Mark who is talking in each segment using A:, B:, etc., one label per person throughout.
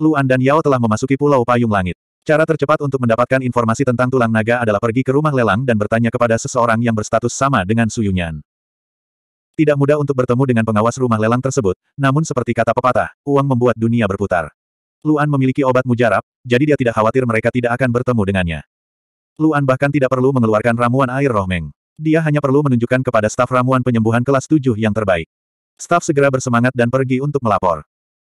A: Luan dan Yao telah memasuki Pulau Payung Langit. Cara tercepat untuk mendapatkan informasi tentang tulang naga adalah pergi ke rumah lelang dan bertanya kepada seseorang yang berstatus sama dengan Suyunyan. Tidak mudah untuk bertemu dengan pengawas rumah lelang tersebut, namun seperti kata pepatah, uang membuat dunia berputar. Luan memiliki obat mujarab, jadi dia tidak khawatir mereka tidak akan bertemu dengannya. Luan bahkan tidak perlu mengeluarkan ramuan air Roh Meng. Dia hanya perlu menunjukkan kepada staf ramuan penyembuhan kelas 7 yang terbaik. Staf segera bersemangat dan pergi untuk melapor.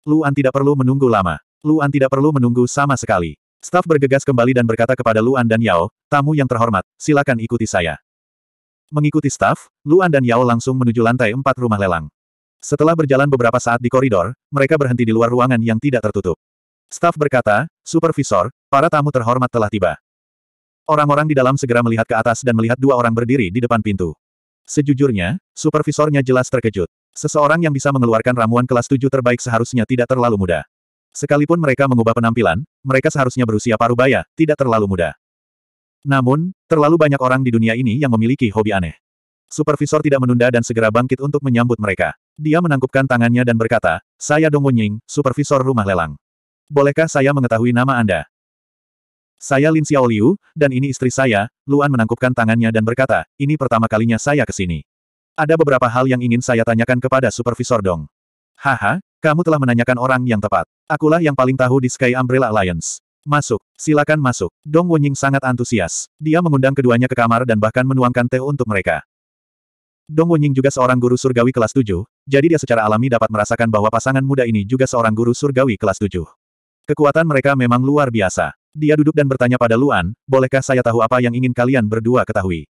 A: Luan tidak perlu menunggu lama. Luan tidak perlu menunggu sama sekali. Staf bergegas kembali dan berkata kepada Luan dan Yao, tamu yang terhormat, silakan ikuti saya. Mengikuti staf, Luan dan Yao langsung menuju lantai empat rumah lelang. Setelah berjalan beberapa saat di koridor, mereka berhenti di luar ruangan yang tidak tertutup. Staf berkata, Supervisor, para tamu terhormat telah tiba. Orang-orang di dalam segera melihat ke atas dan melihat dua orang berdiri di depan pintu. Sejujurnya, supervisornya jelas terkejut. Seseorang yang bisa mengeluarkan ramuan kelas 7 terbaik seharusnya tidak terlalu muda. Sekalipun mereka mengubah penampilan, mereka seharusnya berusia paruh baya, tidak terlalu muda. Namun, terlalu banyak orang di dunia ini yang memiliki hobi aneh. Supervisor tidak menunda dan segera bangkit untuk menyambut mereka. Dia menangkupkan tangannya dan berkata, Saya Dong Wenying, Supervisor Rumah Lelang. Bolehkah saya mengetahui nama Anda? Saya Lin Xiaoliu, dan ini istri saya, Luan menangkupkan tangannya dan berkata, ini pertama kalinya saya ke sini. Ada beberapa hal yang ingin saya tanyakan kepada Supervisor Dong. Haha, kamu telah menanyakan orang yang tepat. Akulah yang paling tahu di Sky Umbrella Alliance. Masuk, silakan masuk. Dong Wenying sangat antusias. Dia mengundang keduanya ke kamar dan bahkan menuangkan teh untuk mereka. Dong Wenying juga seorang guru surgawi kelas 7, jadi dia secara alami dapat merasakan bahwa pasangan muda ini juga seorang guru surgawi kelas 7. Kekuatan mereka memang luar biasa. Dia duduk dan bertanya pada Luan, bolehkah saya tahu apa yang ingin kalian berdua ketahui?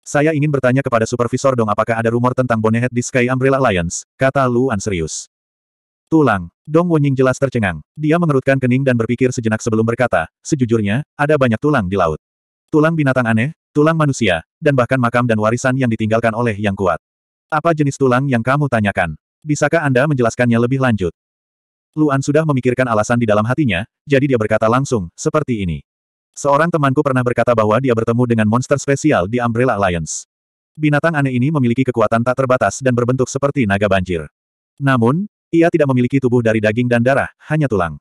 A: Saya ingin bertanya kepada Supervisor Dong apakah ada rumor tentang Bonehead di Sky Umbrella Alliance, kata Luan serius. Tulang. Dong Wonying jelas tercengang. Dia mengerutkan kening dan berpikir sejenak sebelum berkata, sejujurnya, ada banyak tulang di laut. Tulang binatang aneh, tulang manusia, dan bahkan makam dan warisan yang ditinggalkan oleh yang kuat. Apa jenis tulang yang kamu tanyakan? Bisakah Anda menjelaskannya lebih lanjut? Luan sudah memikirkan alasan di dalam hatinya, jadi dia berkata langsung, seperti ini. Seorang temanku pernah berkata bahwa dia bertemu dengan monster spesial di Umbrella Alliance. Binatang aneh ini memiliki kekuatan tak terbatas dan berbentuk seperti naga banjir. Namun, ia tidak memiliki tubuh dari daging dan darah, hanya tulang.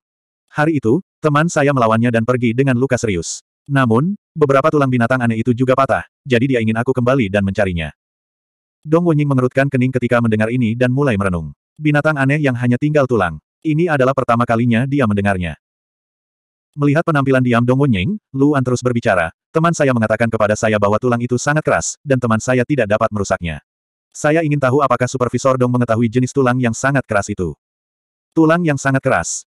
A: Hari itu, teman saya melawannya dan pergi dengan luka serius. Namun, beberapa tulang binatang aneh itu juga patah, jadi dia ingin aku kembali dan mencarinya. Dong Wenying mengerutkan kening ketika mendengar ini dan mulai merenung. Binatang aneh yang hanya tinggal tulang. Ini adalah pertama kalinya dia mendengarnya. Melihat penampilan diam Dong Wonying, Luan terus berbicara, teman saya mengatakan kepada saya bahwa tulang itu sangat keras, dan teman saya tidak dapat merusaknya. Saya ingin tahu apakah Supervisor Dong mengetahui jenis tulang yang sangat keras itu. Tulang yang sangat keras.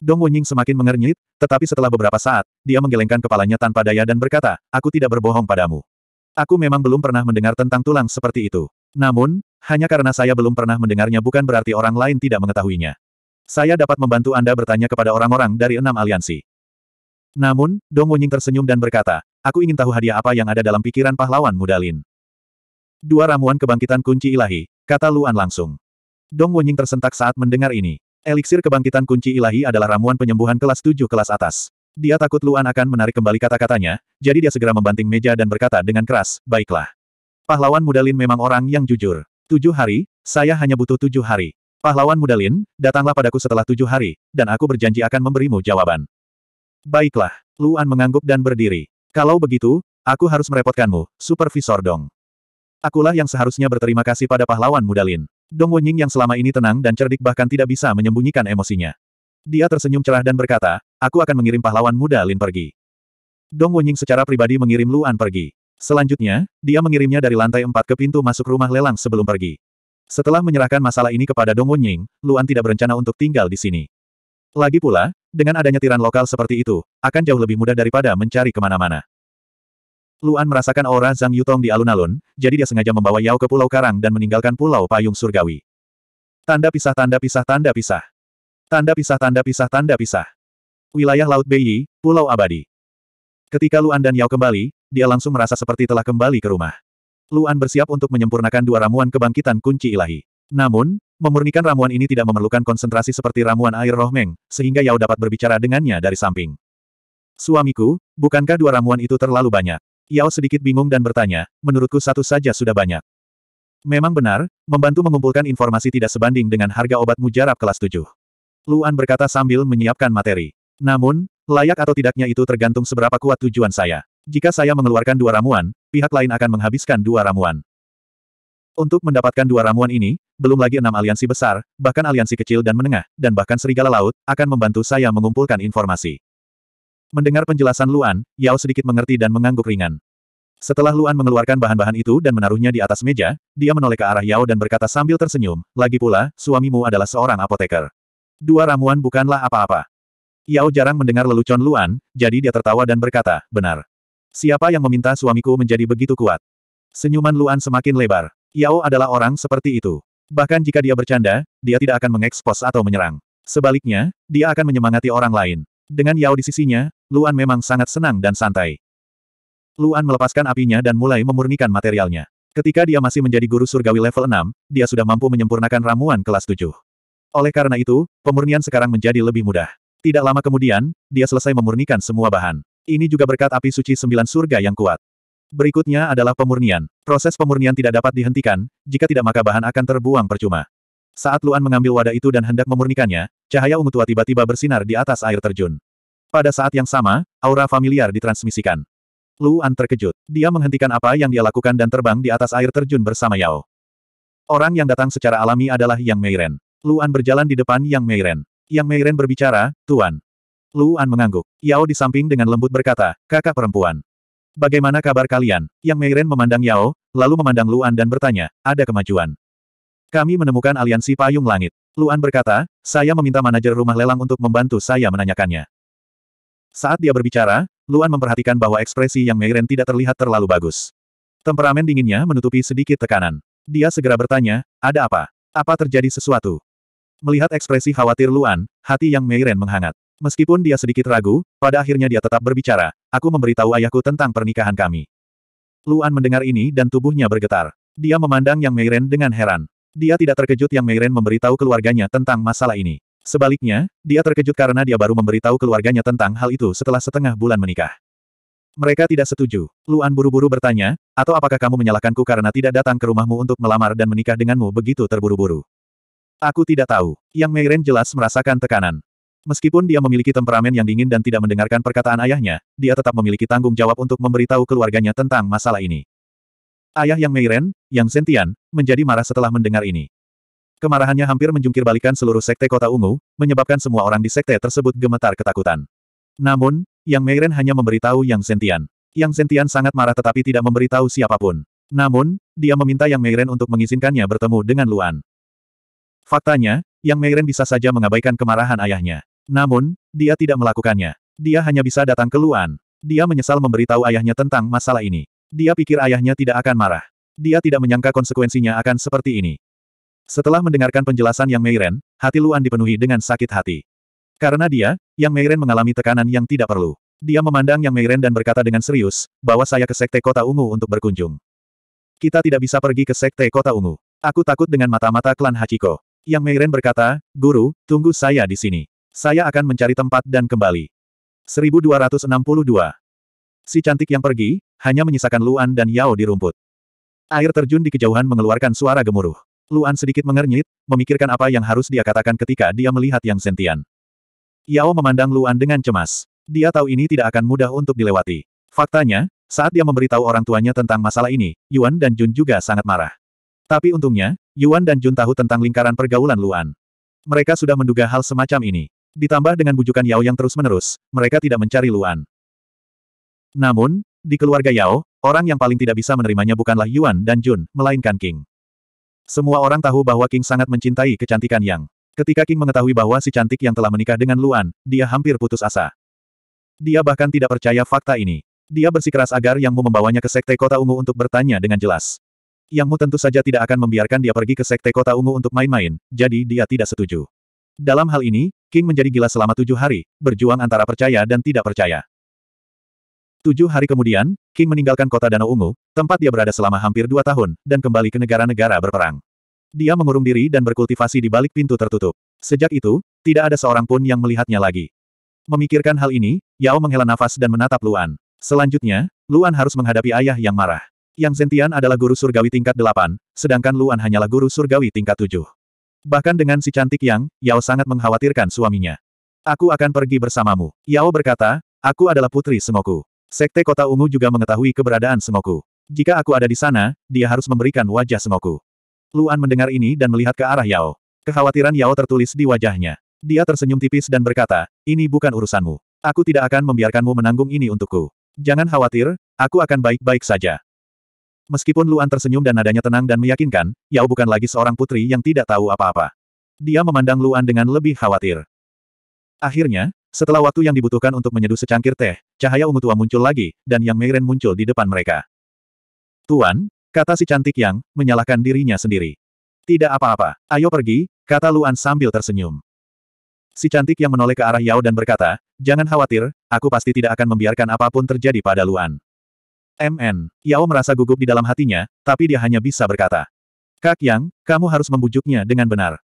A: Dong Wonying semakin mengernyit, tetapi setelah beberapa saat, dia menggelengkan kepalanya tanpa daya dan berkata, aku tidak berbohong padamu. Aku memang belum pernah mendengar tentang tulang seperti itu. Namun, hanya karena saya belum pernah mendengarnya bukan berarti orang lain tidak mengetahuinya. Saya dapat membantu Anda bertanya kepada orang-orang dari enam aliansi. Namun, Dong Wenying tersenyum dan berkata, aku ingin tahu hadiah apa yang ada dalam pikiran pahlawan muda Dua ramuan kebangkitan kunci ilahi, kata Luan langsung. Dong Wenying tersentak saat mendengar ini. Eliksir kebangkitan kunci ilahi adalah ramuan penyembuhan kelas 7 kelas atas. Dia takut Luan akan menarik kembali kata-katanya, jadi dia segera membanting meja dan berkata dengan keras, baiklah. Pahlawan muda memang orang yang jujur. Tujuh hari, saya hanya butuh tujuh hari. Pahlawan muda Lin, datanglah padaku setelah tujuh hari, dan aku berjanji akan memberimu jawaban. Baiklah, Luan mengangguk dan berdiri. Kalau begitu, aku harus merepotkanmu, Supervisor Dong. Akulah yang seharusnya berterima kasih pada pahlawan muda Lin. Dong Wenying yang selama ini tenang dan cerdik bahkan tidak bisa menyembunyikan emosinya. Dia tersenyum cerah dan berkata, aku akan mengirim pahlawan muda Lin pergi. Dong Wenying secara pribadi mengirim Luan pergi. Selanjutnya, dia mengirimnya dari lantai empat ke pintu masuk rumah lelang sebelum pergi. Setelah menyerahkan masalah ini kepada Dong Wenying, Luan tidak berencana untuk tinggal di sini. Lagi pula, dengan adanya tiran lokal seperti itu, akan jauh lebih mudah daripada mencari kemana-mana. Luan merasakan aura Zhang Yutong di alun-alun, jadi dia sengaja membawa Yao ke Pulau Karang dan meninggalkan Pulau Payung Surgawi. Tanda pisah tanda pisah tanda pisah. Tanda pisah tanda pisah tanda pisah. Wilayah Laut Beiyi, Pulau Abadi. Ketika Luan dan Yao kembali, dia langsung merasa seperti telah kembali ke rumah. Luan bersiap untuk menyempurnakan dua ramuan kebangkitan kunci ilahi. Namun, memurnikan ramuan ini tidak memerlukan konsentrasi seperti ramuan air roh Meng, sehingga Yao dapat berbicara dengannya dari samping. Suamiku, bukankah dua ramuan itu terlalu banyak? Yao sedikit bingung dan bertanya, menurutku satu saja sudah banyak. Memang benar, membantu mengumpulkan informasi tidak sebanding dengan harga obat mujarab kelas 7. Luan berkata sambil menyiapkan materi. Namun, layak atau tidaknya itu tergantung seberapa kuat tujuan saya. Jika saya mengeluarkan dua ramuan, pihak lain akan menghabiskan dua ramuan. Untuk mendapatkan dua ramuan ini, belum lagi enam aliansi besar, bahkan aliansi kecil dan menengah, dan bahkan serigala laut, akan membantu saya mengumpulkan informasi. Mendengar penjelasan Luan, Yao sedikit mengerti dan mengangguk ringan. Setelah Luan mengeluarkan bahan-bahan itu dan menaruhnya di atas meja, dia menoleh ke arah Yao dan berkata sambil tersenyum, lagi pula, suamimu adalah seorang apoteker. Dua ramuan bukanlah apa-apa. Yao jarang mendengar lelucon Luan, jadi dia tertawa dan berkata, benar. Siapa yang meminta suamiku menjadi begitu kuat? Senyuman Luan semakin lebar. Yao adalah orang seperti itu. Bahkan jika dia bercanda, dia tidak akan mengekspos atau menyerang. Sebaliknya, dia akan menyemangati orang lain. Dengan Yao di sisinya, Luan memang sangat senang dan santai. Luan melepaskan apinya dan mulai memurnikan materialnya. Ketika dia masih menjadi guru surgawi level 6, dia sudah mampu menyempurnakan ramuan kelas 7. Oleh karena itu, pemurnian sekarang menjadi lebih mudah. Tidak lama kemudian, dia selesai memurnikan semua bahan. Ini juga berkat api suci sembilan surga yang kuat. Berikutnya adalah pemurnian. Proses pemurnian tidak dapat dihentikan, jika tidak maka bahan akan terbuang percuma. Saat Luan mengambil wadah itu dan hendak memurnikannya, cahaya ungu tua tiba-tiba bersinar di atas air terjun. Pada saat yang sama, aura familiar ditransmisikan. Luan terkejut. Dia menghentikan apa yang dia lakukan dan terbang di atas air terjun bersama Yao. Orang yang datang secara alami adalah Yang Meiren. Luan berjalan di depan Yang Meiren. Yang Meiren berbicara, Tuan, Luan mengangguk. Yao di samping dengan lembut berkata, kakak perempuan. Bagaimana kabar kalian? Yang Meiren memandang Yao, lalu memandang Luan dan bertanya, ada kemajuan. Kami menemukan aliansi payung langit. Luan berkata, saya meminta manajer rumah lelang untuk membantu saya menanyakannya. Saat dia berbicara, Luan memperhatikan bahwa ekspresi Yang Meiren tidak terlihat terlalu bagus. Temperamen dinginnya menutupi sedikit tekanan. Dia segera bertanya, ada apa? Apa terjadi sesuatu? Melihat ekspresi khawatir Luan, hati Yang Meiren menghangat. Meskipun dia sedikit ragu, pada akhirnya dia tetap berbicara, aku memberitahu ayahku tentang pernikahan kami. Luan mendengar ini dan tubuhnya bergetar. Dia memandang Yang Meiren dengan heran. Dia tidak terkejut Yang Meiren memberitahu keluarganya tentang masalah ini. Sebaliknya, dia terkejut karena dia baru memberitahu keluarganya tentang hal itu setelah setengah bulan menikah. Mereka tidak setuju. Luan buru-buru bertanya, atau apakah kamu menyalahkanku karena tidak datang ke rumahmu untuk melamar dan menikah denganmu begitu terburu-buru? Aku tidak tahu. Yang Meiren jelas merasakan tekanan. Meskipun dia memiliki temperamen yang dingin dan tidak mendengarkan perkataan ayahnya, dia tetap memiliki tanggung jawab untuk memberitahu keluarganya tentang masalah ini. Ayah yang Meiren, yang Sentian, menjadi marah setelah mendengar ini. Kemarahannya hampir menjungkir seluruh sekte kota ungu, menyebabkan semua orang di sekte tersebut gemetar ketakutan. Namun, Yang Meiren hanya memberitahu Yang Sentian. Yang Sentian sangat marah tetapi tidak memberitahu siapapun. Namun, dia meminta Yang Meiren untuk mengizinkannya bertemu dengan Luan. Faktanya, Yang Meiren bisa saja mengabaikan kemarahan ayahnya. Namun, dia tidak melakukannya. Dia hanya bisa datang ke Luan. Dia menyesal memberitahu ayahnya tentang masalah ini. Dia pikir ayahnya tidak akan marah. Dia tidak menyangka konsekuensinya akan seperti ini. Setelah mendengarkan penjelasan Yang Meiren, hati Luan dipenuhi dengan sakit hati. Karena dia, Yang Meiren mengalami tekanan yang tidak perlu. Dia memandang Yang Meiren dan berkata dengan serius, bahwa saya ke Sekte Kota Ungu untuk berkunjung. Kita tidak bisa pergi ke Sekte Kota Ungu. Aku takut dengan mata-mata klan Hachiko. Yang Meiren berkata, Guru, tunggu saya di sini. Saya akan mencari tempat dan kembali. 1262. Si cantik yang pergi, hanya menyisakan Luan dan Yao di rumput. Air terjun di kejauhan mengeluarkan suara gemuruh. Luan sedikit mengernyit, memikirkan apa yang harus dia katakan ketika dia melihat Yang Sentian. Yao memandang Luan dengan cemas. Dia tahu ini tidak akan mudah untuk dilewati. Faktanya, saat dia memberitahu orang tuanya tentang masalah ini, Yuan dan Jun juga sangat marah. Tapi untungnya, Yuan dan Jun tahu tentang lingkaran pergaulan Luan. Mereka sudah menduga hal semacam ini. Ditambah dengan bujukan Yao yang terus-menerus, mereka tidak mencari Luan. Namun, di keluarga Yao, orang yang paling tidak bisa menerimanya bukanlah Yuan dan Jun, melainkan King. Semua orang tahu bahwa King sangat mencintai kecantikan Yang. Ketika King mengetahui bahwa si cantik yang telah menikah dengan Luan, dia hampir putus asa. Dia bahkan tidak percaya fakta ini. Dia bersikeras agar Yang Mu membawanya ke Sekte Kota Ungu untuk bertanya dengan jelas. Yang Mu tentu saja tidak akan membiarkan dia pergi ke Sekte Kota Ungu untuk main-main, jadi dia tidak setuju. Dalam hal ini, King menjadi gila selama tujuh hari, berjuang antara percaya dan tidak percaya. Tujuh hari kemudian, King meninggalkan kota Danau Ungu, tempat dia berada selama hampir dua tahun, dan kembali ke negara-negara berperang. Dia mengurung diri dan berkultivasi di balik pintu tertutup. Sejak itu, tidak ada seorang pun yang melihatnya lagi. Memikirkan hal ini, Yao menghela nafas dan menatap Luan. Selanjutnya, Luan harus menghadapi ayah yang marah. Yang Zentian adalah guru surgawi tingkat delapan, sedangkan Luan hanyalah guru surgawi tingkat tujuh. Bahkan dengan si cantik yang, Yao sangat mengkhawatirkan suaminya. Aku akan pergi bersamamu. Yao berkata, aku adalah putri semoku. Sekte Kota Ungu juga mengetahui keberadaan semoku. Jika aku ada di sana, dia harus memberikan wajah Sengoku. Luan mendengar ini dan melihat ke arah Yao. Kekhawatiran Yao tertulis di wajahnya. Dia tersenyum tipis dan berkata, ini bukan urusanmu. Aku tidak akan membiarkanmu menanggung ini untukku. Jangan khawatir, aku akan baik-baik saja. Meskipun Luan tersenyum dan nadanya tenang dan meyakinkan, Yao bukan lagi seorang putri yang tidak tahu apa-apa. Dia memandang Luan dengan lebih khawatir. Akhirnya, setelah waktu yang dibutuhkan untuk menyeduh secangkir teh, cahaya ungu tua muncul lagi, dan Yang Meiren muncul di depan mereka. Tuan, kata si cantik Yang, menyalahkan dirinya sendiri. Tidak apa-apa, ayo pergi, kata Luan sambil tersenyum. Si cantik yang menoleh ke arah Yao dan berkata, jangan khawatir, aku pasti tidak akan membiarkan apapun terjadi pada Luan. MN. Yao merasa gugup di dalam hatinya, tapi dia hanya bisa berkata. Kak Yang, kamu harus membujuknya dengan benar.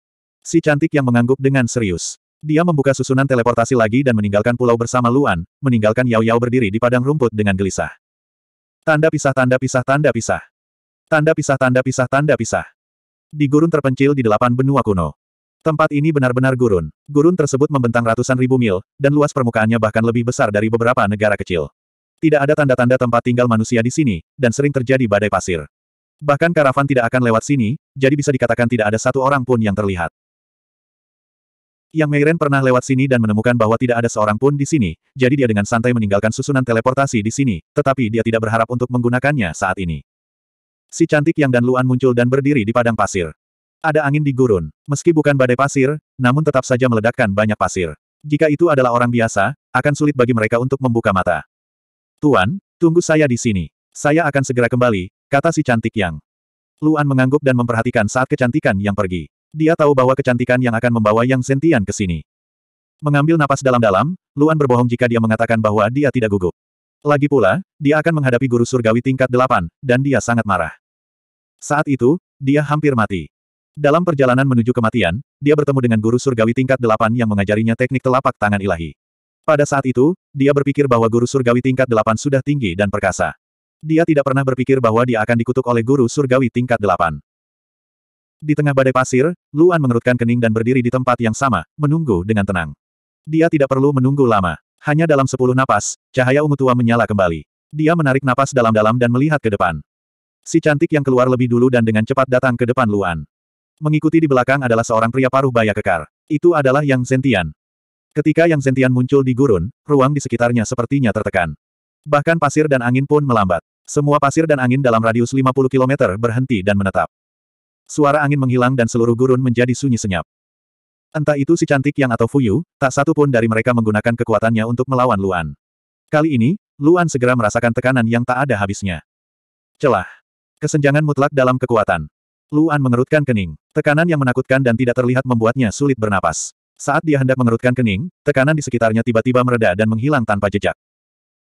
A: Si cantik yang mengangguk dengan serius. Dia membuka susunan teleportasi lagi dan meninggalkan pulau bersama Luan, meninggalkan Yao Yao berdiri di padang rumput dengan gelisah. Tanda pisah tanda pisah tanda pisah. Tanda pisah tanda pisah tanda pisah. Di gurun terpencil di delapan benua kuno. Tempat ini benar-benar gurun. Gurun tersebut membentang ratusan ribu mil, dan luas permukaannya bahkan lebih besar dari beberapa negara kecil. Tidak ada tanda-tanda tempat tinggal manusia di sini, dan sering terjadi badai pasir. Bahkan karavan tidak akan lewat sini, jadi bisa dikatakan tidak ada satu orang pun yang terlihat. Yang Meiren pernah lewat sini dan menemukan bahwa tidak ada seorang pun di sini, jadi dia dengan santai meninggalkan susunan teleportasi di sini, tetapi dia tidak berharap untuk menggunakannya saat ini. Si cantik Yang dan Luan muncul dan berdiri di padang pasir. Ada angin di gurun, meski bukan badai pasir, namun tetap saja meledakkan banyak pasir. Jika itu adalah orang biasa, akan sulit bagi mereka untuk membuka mata. Tuan, tunggu saya di sini. Saya akan segera kembali, kata si cantik yang. Luan mengangguk dan memperhatikan saat kecantikan yang pergi. Dia tahu bahwa kecantikan yang akan membawa Yang Sentian ke sini. Mengambil napas dalam-dalam, Luan berbohong jika dia mengatakan bahwa dia tidak gugup. Lagi pula, dia akan menghadapi guru surgawi tingkat delapan, dan dia sangat marah. Saat itu, dia hampir mati. Dalam perjalanan menuju kematian, dia bertemu dengan guru surgawi tingkat delapan yang mengajarinya teknik telapak tangan ilahi. Pada saat itu, dia berpikir bahwa guru surgawi tingkat delapan sudah tinggi dan perkasa. Dia tidak pernah berpikir bahwa dia akan dikutuk oleh guru surgawi tingkat delapan. Di tengah badai pasir, Luan mengerutkan kening dan berdiri di tempat yang sama, menunggu dengan tenang. Dia tidak perlu menunggu lama. Hanya dalam sepuluh napas, cahaya ungu tua menyala kembali. Dia menarik napas dalam-dalam dan melihat ke depan. Si cantik yang keluar lebih dulu dan dengan cepat datang ke depan Luan. Mengikuti di belakang adalah seorang pria paruh baya kekar. Itu adalah Yang Zentian, Ketika Yang Zentian muncul di gurun, ruang di sekitarnya sepertinya tertekan. Bahkan pasir dan angin pun melambat. Semua pasir dan angin dalam radius 50 km berhenti dan menetap. Suara angin menghilang dan seluruh gurun menjadi sunyi senyap. Entah itu si cantik yang atau Fuyu, tak satu pun dari mereka menggunakan kekuatannya untuk melawan Luan. Kali ini, Luan segera merasakan tekanan yang tak ada habisnya. Celah. Kesenjangan mutlak dalam kekuatan. Luan mengerutkan kening. Tekanan yang menakutkan dan tidak terlihat membuatnya sulit bernapas. Saat dia hendak mengerutkan kening, tekanan di sekitarnya tiba-tiba mereda dan menghilang tanpa jejak.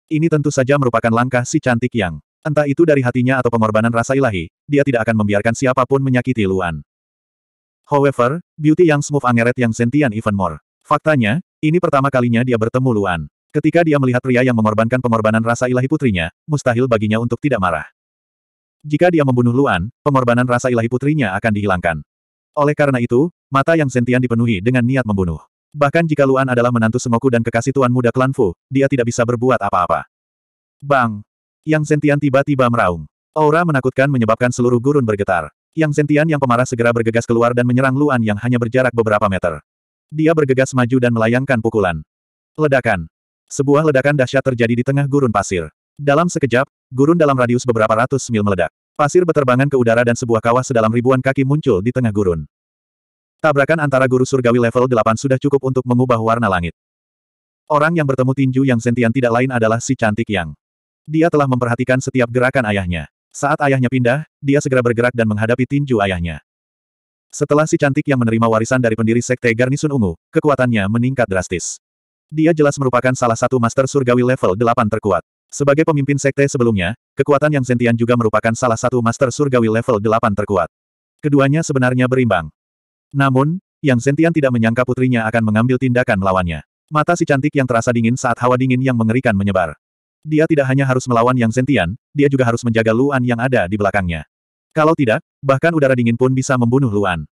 A: Ini tentu saja merupakan langkah si cantik yang, entah itu dari hatinya atau pengorbanan rasa ilahi, dia tidak akan membiarkan siapapun menyakiti Luan. However, beauty yang smooth angeret yang sentian even more. Faktanya, ini pertama kalinya dia bertemu Luan. Ketika dia melihat pria yang mengorbankan pengorbanan rasa ilahi putrinya, mustahil baginya untuk tidak marah. Jika dia membunuh Luan, pengorbanan rasa ilahi putrinya akan dihilangkan. Oleh karena itu, mata yang Sentian dipenuhi dengan niat membunuh. Bahkan jika Luan adalah menantu semoku dan kekasih tuan muda klan Fu, dia tidak bisa berbuat apa-apa. Bang! Yang Sentian tiba-tiba meraung. Aura menakutkan menyebabkan seluruh gurun bergetar. Yang Sentian yang pemarah segera bergegas keluar dan menyerang Luan yang hanya berjarak beberapa meter. Dia bergegas maju dan melayangkan pukulan. Ledakan. Sebuah ledakan dahsyat terjadi di tengah gurun pasir. Dalam sekejap, gurun dalam radius beberapa ratus mil meledak. Pasir beterbangan ke udara dan sebuah kawah sedalam ribuan kaki muncul di tengah gurun. Tabrakan antara guru surgawi level 8 sudah cukup untuk mengubah warna langit. Orang yang bertemu tinju yang sentian tidak lain adalah si cantik yang. Dia telah memperhatikan setiap gerakan ayahnya. Saat ayahnya pindah, dia segera bergerak dan menghadapi tinju ayahnya. Setelah si cantik yang menerima warisan dari pendiri Sekte Garnisun Ungu, kekuatannya meningkat drastis. Dia jelas merupakan salah satu master surgawi level 8 terkuat. Sebagai pemimpin sekte sebelumnya, kekuatan yang Zentian juga merupakan salah satu master surgawi level 8 terkuat. Keduanya sebenarnya berimbang. Namun, Yang Zentian tidak menyangka putrinya akan mengambil tindakan melawannya. Mata si cantik yang terasa dingin saat hawa dingin yang mengerikan menyebar. Dia tidak hanya harus melawan Yang Zentian, dia juga harus menjaga Luan yang ada di belakangnya. Kalau tidak, bahkan udara dingin pun bisa membunuh Luan.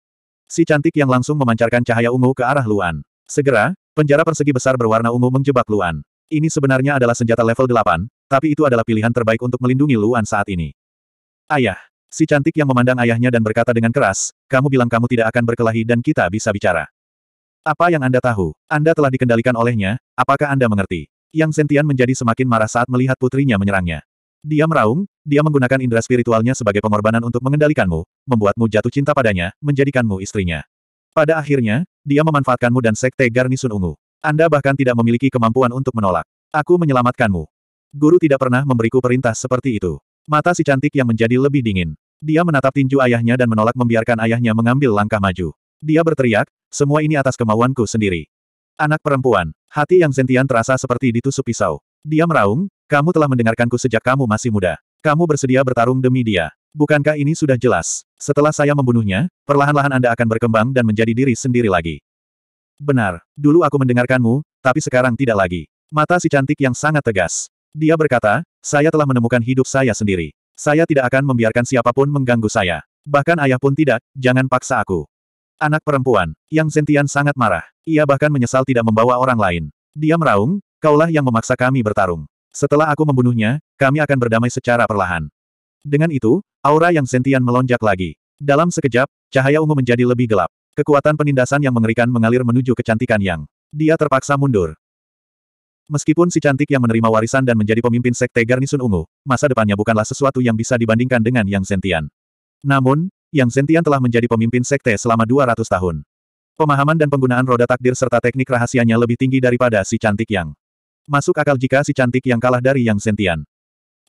A: Si cantik yang langsung memancarkan cahaya ungu ke arah Luan. Segera, penjara persegi besar berwarna ungu menjebak Luan. Ini sebenarnya adalah senjata level 8, tapi itu adalah pilihan terbaik untuk melindungi Luan saat ini. Ayah, si cantik yang memandang ayahnya dan berkata dengan keras, kamu bilang kamu tidak akan berkelahi dan kita bisa bicara. Apa yang Anda tahu? Anda telah dikendalikan olehnya, apakah Anda mengerti? Yang Sentian menjadi semakin marah saat melihat putrinya menyerangnya. Dia meraung, dia menggunakan indera spiritualnya sebagai pengorbanan untuk mengendalikanmu, membuatmu jatuh cinta padanya, menjadikanmu istrinya. Pada akhirnya, dia memanfaatkanmu dan Sekte Garnison Ungu. Anda bahkan tidak memiliki kemampuan untuk menolak. Aku menyelamatkanmu. Guru tidak pernah memberiku perintah seperti itu. Mata si cantik yang menjadi lebih dingin. Dia menatap tinju ayahnya dan menolak membiarkan ayahnya mengambil langkah maju. Dia berteriak, semua ini atas kemauanku sendiri. Anak perempuan, hati yang sentian terasa seperti ditusuk pisau. Dia meraung, kamu telah mendengarkanku sejak kamu masih muda. Kamu bersedia bertarung demi dia. Bukankah ini sudah jelas? Setelah saya membunuhnya, perlahan-lahan Anda akan berkembang dan menjadi diri sendiri lagi. Benar, dulu aku mendengarkanmu, tapi sekarang tidak lagi. Mata si cantik yang sangat tegas. Dia berkata, saya telah menemukan hidup saya sendiri. Saya tidak akan membiarkan siapapun mengganggu saya. Bahkan ayah pun tidak, jangan paksa aku. Anak perempuan, yang sentian sangat marah. Ia bahkan menyesal tidak membawa orang lain. Dia meraung, kaulah yang memaksa kami bertarung. Setelah aku membunuhnya, kami akan berdamai secara perlahan. Dengan itu, aura yang sentian melonjak lagi. Dalam sekejap, cahaya ungu menjadi lebih gelap. Kekuatan penindasan yang mengerikan mengalir menuju kecantikan yang. Dia terpaksa mundur. Meskipun si cantik yang menerima warisan dan menjadi pemimpin sekte Garnisun Ungu, masa depannya bukanlah sesuatu yang bisa dibandingkan dengan Yang Zentian. Namun, Yang Zentian telah menjadi pemimpin sekte selama 200 tahun. Pemahaman dan penggunaan roda takdir serta teknik rahasianya lebih tinggi daripada si cantik yang. Masuk akal jika si cantik yang kalah dari Yang Zentian.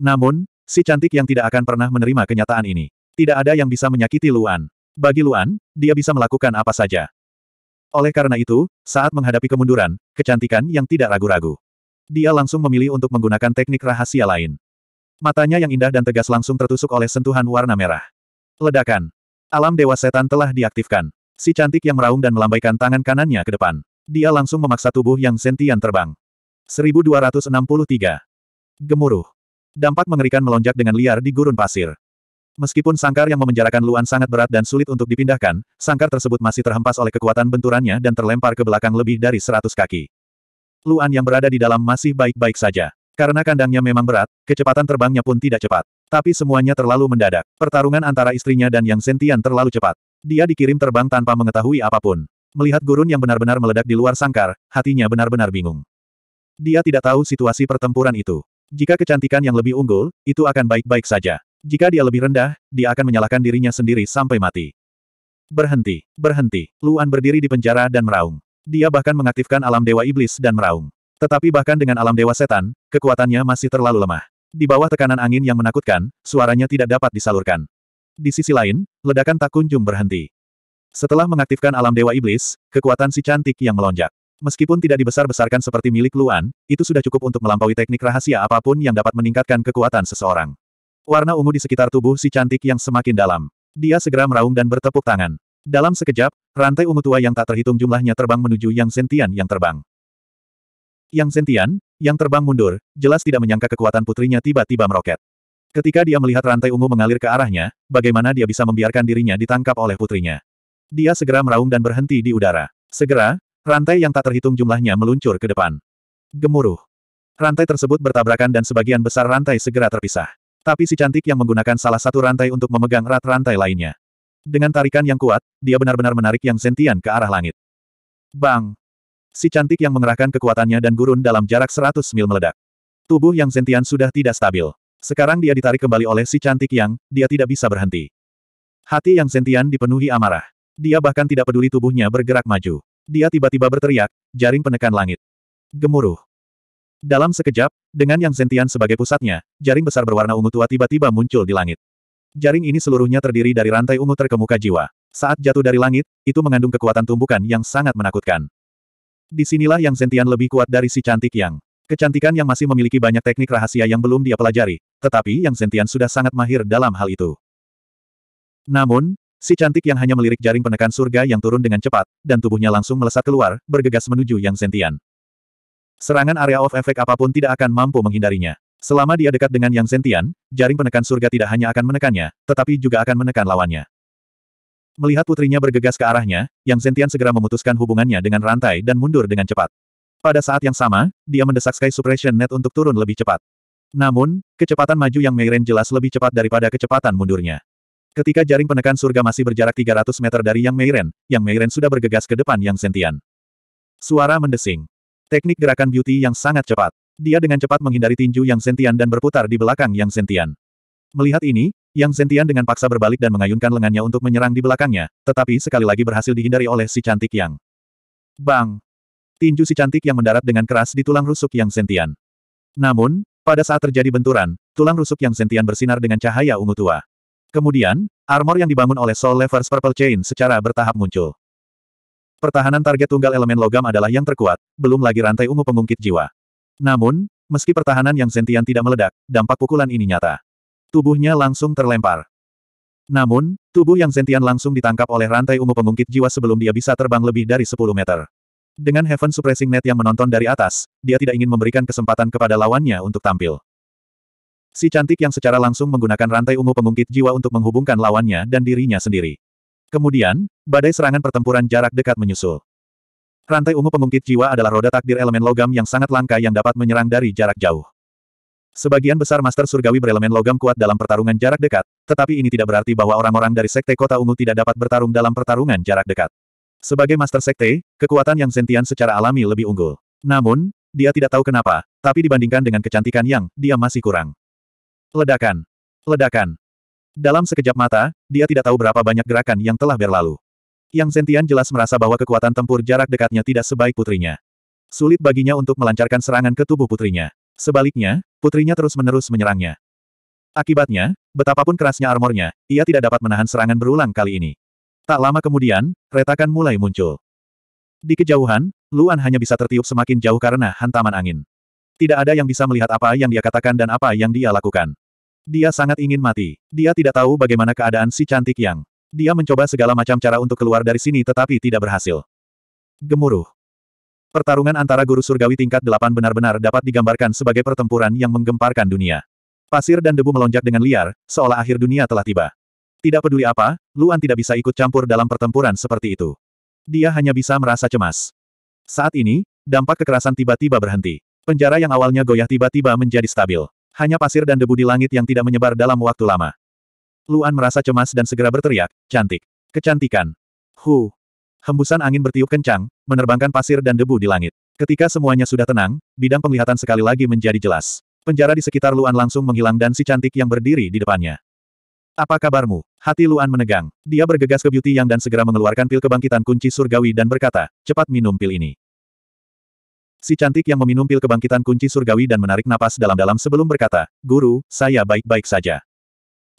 A: Namun, si cantik yang tidak akan pernah menerima kenyataan ini. Tidak ada yang bisa menyakiti Luan. Bagi Luan, dia bisa melakukan apa saja. Oleh karena itu, saat menghadapi kemunduran, kecantikan yang tidak ragu-ragu. Dia langsung memilih untuk menggunakan teknik rahasia lain. Matanya yang indah dan tegas langsung tertusuk oleh sentuhan warna merah. Ledakan. Alam Dewa Setan telah diaktifkan. Si cantik yang meraung dan melambaikan tangan kanannya ke depan. Dia langsung memaksa tubuh yang sentian terbang. 1263. Gemuruh. Dampak mengerikan melonjak dengan liar di gurun pasir. Meskipun sangkar yang memenjarakan Luan sangat berat dan sulit untuk dipindahkan, sangkar tersebut masih terhempas oleh kekuatan benturannya dan terlempar ke belakang lebih dari seratus kaki. Luan yang berada di dalam masih baik-baik saja. Karena kandangnya memang berat, kecepatan terbangnya pun tidak cepat. Tapi semuanya terlalu mendadak. Pertarungan antara istrinya dan Yang Sentian terlalu cepat. Dia dikirim terbang tanpa mengetahui apapun. Melihat gurun yang benar-benar meledak di luar sangkar, hatinya benar-benar bingung. Dia tidak tahu situasi pertempuran itu. Jika kecantikan yang lebih unggul, itu akan baik-baik saja. Jika dia lebih rendah, dia akan menyalahkan dirinya sendiri sampai mati. Berhenti, berhenti. Luan berdiri di penjara dan meraung. Dia bahkan mengaktifkan alam dewa iblis dan meraung. Tetapi bahkan dengan alam dewa setan, kekuatannya masih terlalu lemah. Di bawah tekanan angin yang menakutkan, suaranya tidak dapat disalurkan. Di sisi lain, ledakan tak kunjung berhenti. Setelah mengaktifkan alam dewa iblis, kekuatan si cantik yang melonjak. Meskipun tidak dibesar-besarkan seperti milik Luan, itu sudah cukup untuk melampaui teknik rahasia apapun yang dapat meningkatkan kekuatan seseorang. Warna ungu di sekitar tubuh si cantik yang semakin dalam. Dia segera meraung dan bertepuk tangan. Dalam sekejap, rantai ungu tua yang tak terhitung jumlahnya terbang menuju Yang Sentian yang terbang. Yang Sentian, yang terbang mundur, jelas tidak menyangka kekuatan putrinya tiba-tiba meroket. Ketika dia melihat rantai ungu mengalir ke arahnya, bagaimana dia bisa membiarkan dirinya ditangkap oleh putrinya. Dia segera meraung dan berhenti di udara. Segera, rantai yang tak terhitung jumlahnya meluncur ke depan. Gemuruh. Rantai tersebut bertabrakan dan sebagian besar rantai segera terpisah. Tapi si cantik yang menggunakan salah satu rantai untuk memegang rat rantai lainnya. Dengan tarikan yang kuat, dia benar-benar menarik Yang Sentian ke arah langit. Bang! Si cantik yang mengerahkan kekuatannya dan gurun dalam jarak 100 mil meledak. Tubuh Yang Sentian sudah tidak stabil. Sekarang dia ditarik kembali oleh si cantik yang, dia tidak bisa berhenti. Hati Yang Sentian dipenuhi amarah. Dia bahkan tidak peduli tubuhnya bergerak maju. Dia tiba-tiba berteriak, jaring penekan langit. Gemuruh. Dalam sekejap, dengan yang Zentian sebagai pusatnya, jaring besar berwarna ungu tua tiba-tiba muncul di langit. Jaring ini seluruhnya terdiri dari rantai ungu terkemuka jiwa. Saat jatuh dari langit, itu mengandung kekuatan tumbukan yang sangat menakutkan. Disinilah yang Zentian lebih kuat dari si cantik yang. Kecantikan yang masih memiliki banyak teknik rahasia yang belum dia pelajari, tetapi yang Zentian sudah sangat mahir dalam hal itu. Namun, si cantik yang hanya melirik jaring penekan surga yang turun dengan cepat, dan tubuhnya langsung melesat keluar, bergegas menuju yang Zentian. Serangan area of effect apapun tidak akan mampu menghindarinya. Selama dia dekat dengan Yang Sentian, jaring penekan surga tidak hanya akan menekannya, tetapi juga akan menekan lawannya. Melihat putrinya bergegas ke arahnya, Yang Sentian segera memutuskan hubungannya dengan rantai dan mundur dengan cepat. Pada saat yang sama, dia mendesak Sky Suppression Net untuk turun lebih cepat. Namun, kecepatan maju Yang Meiren jelas lebih cepat daripada kecepatan mundurnya. Ketika jaring penekan surga masih berjarak 300 meter dari Yang Meiren, Yang Meiren sudah bergegas ke depan Yang Sentian. Suara mendesing. Teknik gerakan beauty yang sangat cepat. Dia dengan cepat menghindari tinju Yang sentian dan berputar di belakang Yang sentian. Melihat ini, Yang sentian dengan paksa berbalik dan mengayunkan lengannya untuk menyerang di belakangnya, tetapi sekali lagi berhasil dihindari oleh si cantik Yang. Bang! Tinju si cantik yang mendarat dengan keras di tulang rusuk Yang sentian. Namun, pada saat terjadi benturan, tulang rusuk Yang sentian bersinar dengan cahaya ungu tua. Kemudian, armor yang dibangun oleh Soul Levers Purple Chain secara bertahap muncul. Pertahanan target tunggal elemen logam adalah yang terkuat, belum lagi rantai ungu pengungkit jiwa. Namun, meski pertahanan yang sentian tidak meledak, dampak pukulan ini nyata. Tubuhnya langsung terlempar. Namun, tubuh yang sentian langsung ditangkap oleh rantai ungu pengungkit jiwa sebelum dia bisa terbang lebih dari 10 meter. Dengan Heaven Suppressing Net yang menonton dari atas, dia tidak ingin memberikan kesempatan kepada lawannya untuk tampil. Si cantik yang secara langsung menggunakan rantai ungu pengungkit jiwa untuk menghubungkan lawannya dan dirinya sendiri. Kemudian, Badai serangan pertempuran jarak dekat menyusul. Rantai ungu pengungkit jiwa adalah roda takdir elemen logam yang sangat langka yang dapat menyerang dari jarak jauh. Sebagian besar master surgawi berelemen logam kuat dalam pertarungan jarak dekat, tetapi ini tidak berarti bahwa orang-orang dari Sekte Kota Ungu tidak dapat bertarung dalam pertarungan jarak dekat. Sebagai master sekte, kekuatan yang sentian secara alami lebih unggul. Namun, dia tidak tahu kenapa, tapi dibandingkan dengan kecantikan yang, dia masih kurang. Ledakan. Ledakan. Dalam sekejap mata, dia tidak tahu berapa banyak gerakan yang telah berlalu. Yang Zentian jelas merasa bahwa kekuatan tempur jarak dekatnya tidak sebaik putrinya. Sulit baginya untuk melancarkan serangan ke tubuh putrinya. Sebaliknya, putrinya terus-menerus menyerangnya. Akibatnya, betapapun kerasnya armornya, ia tidak dapat menahan serangan berulang kali ini. Tak lama kemudian, retakan mulai muncul. Di kejauhan, Luan hanya bisa tertiup semakin jauh karena hantaman angin. Tidak ada yang bisa melihat apa yang dia katakan dan apa yang dia lakukan. Dia sangat ingin mati. Dia tidak tahu bagaimana keadaan si cantik yang dia mencoba segala macam cara untuk keluar dari sini tetapi tidak berhasil. Gemuruh. Pertarungan antara guru surgawi tingkat delapan benar-benar dapat digambarkan sebagai pertempuran yang menggemparkan dunia. Pasir dan debu melonjak dengan liar, seolah akhir dunia telah tiba. Tidak peduli apa, Luan tidak bisa ikut campur dalam pertempuran seperti itu. Dia hanya bisa merasa cemas. Saat ini, dampak kekerasan tiba-tiba berhenti. Penjara yang awalnya goyah tiba-tiba menjadi stabil. Hanya pasir dan debu di langit yang tidak menyebar dalam waktu lama. Luan merasa cemas dan segera berteriak, cantik. Kecantikan. Hu. Hembusan angin bertiup kencang, menerbangkan pasir dan debu di langit. Ketika semuanya sudah tenang, bidang penglihatan sekali lagi menjadi jelas. Penjara di sekitar Luan langsung menghilang dan si cantik yang berdiri di depannya. Apa kabarmu? Hati Luan menegang. Dia bergegas ke Beauty Yang dan segera mengeluarkan pil kebangkitan kunci surgawi dan berkata, cepat minum pil ini. Si cantik yang meminum pil kebangkitan kunci surgawi dan menarik napas dalam-dalam sebelum berkata, Guru, saya baik-baik saja.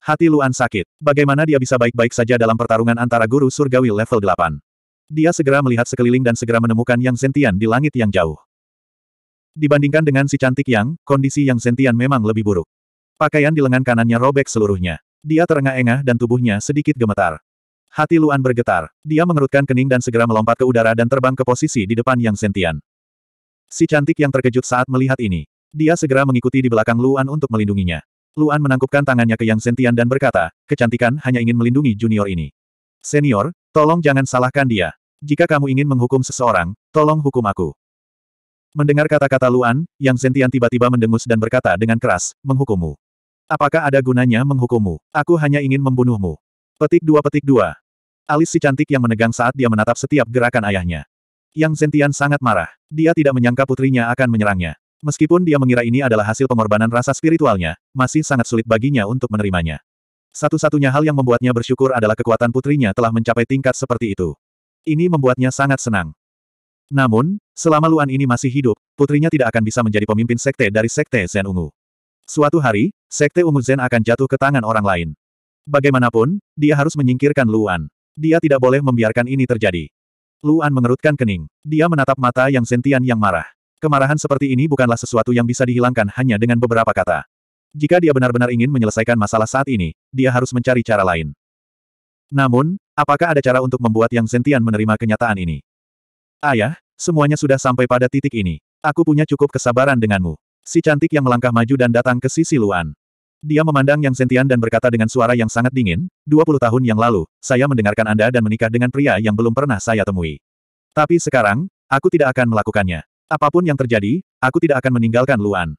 A: Hati Luan sakit. Bagaimana dia bisa baik-baik saja dalam pertarungan antara guru surgawi level 8? Dia segera melihat sekeliling dan segera menemukan Yang Zentian di langit yang jauh. Dibandingkan dengan si cantik Yang, kondisi Yang Zentian memang lebih buruk. Pakaian di lengan kanannya robek seluruhnya. Dia terengah-engah dan tubuhnya sedikit gemetar. Hati Luan bergetar. Dia mengerutkan kening dan segera melompat ke udara dan terbang ke posisi di depan Yang Zentian. Si cantik yang terkejut saat melihat ini. Dia segera mengikuti di belakang Luan untuk melindunginya. Luan menangkupkan tangannya ke Yang Sentian dan berkata, kecantikan hanya ingin melindungi junior ini. Senior, tolong jangan salahkan dia. Jika kamu ingin menghukum seseorang, tolong hukum aku. Mendengar kata-kata Luan, Yang Sentian tiba-tiba mendengus dan berkata dengan keras, menghukummu. Apakah ada gunanya menghukummu? Aku hanya ingin membunuhmu. Petik dua petik dua. Alis si cantik yang menegang saat dia menatap setiap gerakan ayahnya. Yang Sentian sangat marah. Dia tidak menyangka putrinya akan menyerangnya. Meskipun dia mengira ini adalah hasil pengorbanan rasa spiritualnya, masih sangat sulit baginya untuk menerimanya. Satu-satunya hal yang membuatnya bersyukur adalah kekuatan putrinya telah mencapai tingkat seperti itu. Ini membuatnya sangat senang. Namun, selama Luan ini masih hidup, putrinya tidak akan bisa menjadi pemimpin sekte dari sekte Zen Ungu. Suatu hari, sekte Ungu Zen akan jatuh ke tangan orang lain. Bagaimanapun, dia harus menyingkirkan Luan. Dia tidak boleh membiarkan ini terjadi. Luan mengerutkan kening. Dia menatap mata yang sentian yang marah. Kemarahan seperti ini bukanlah sesuatu yang bisa dihilangkan hanya dengan beberapa kata. Jika dia benar-benar ingin menyelesaikan masalah saat ini, dia harus mencari cara lain. Namun, apakah ada cara untuk membuat Yang Zentian menerima kenyataan ini? Ayah, semuanya sudah sampai pada titik ini. Aku punya cukup kesabaran denganmu. Si cantik yang melangkah maju dan datang ke sisi Luan. Dia memandang Yang Zentian dan berkata dengan suara yang sangat dingin, 20 tahun yang lalu, saya mendengarkan Anda dan menikah dengan pria yang belum pernah saya temui. Tapi sekarang, aku tidak akan melakukannya. Apapun yang terjadi, aku tidak akan meninggalkan Luan.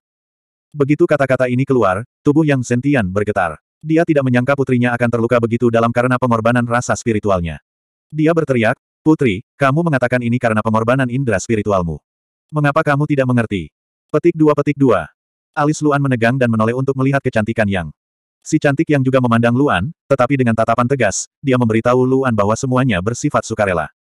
A: Begitu kata-kata ini keluar, tubuh Yang Sentian bergetar. Dia tidak menyangka putrinya akan terluka begitu dalam karena pengorbanan rasa spiritualnya. Dia berteriak, Putri, kamu mengatakan ini karena pengorbanan indera spiritualmu. Mengapa kamu tidak mengerti? Petik dua petik dua. Alis Luan menegang dan menoleh untuk melihat kecantikan Yang. Si cantik yang juga memandang Luan, tetapi dengan tatapan tegas, dia memberitahu Luan bahwa semuanya bersifat sukarela.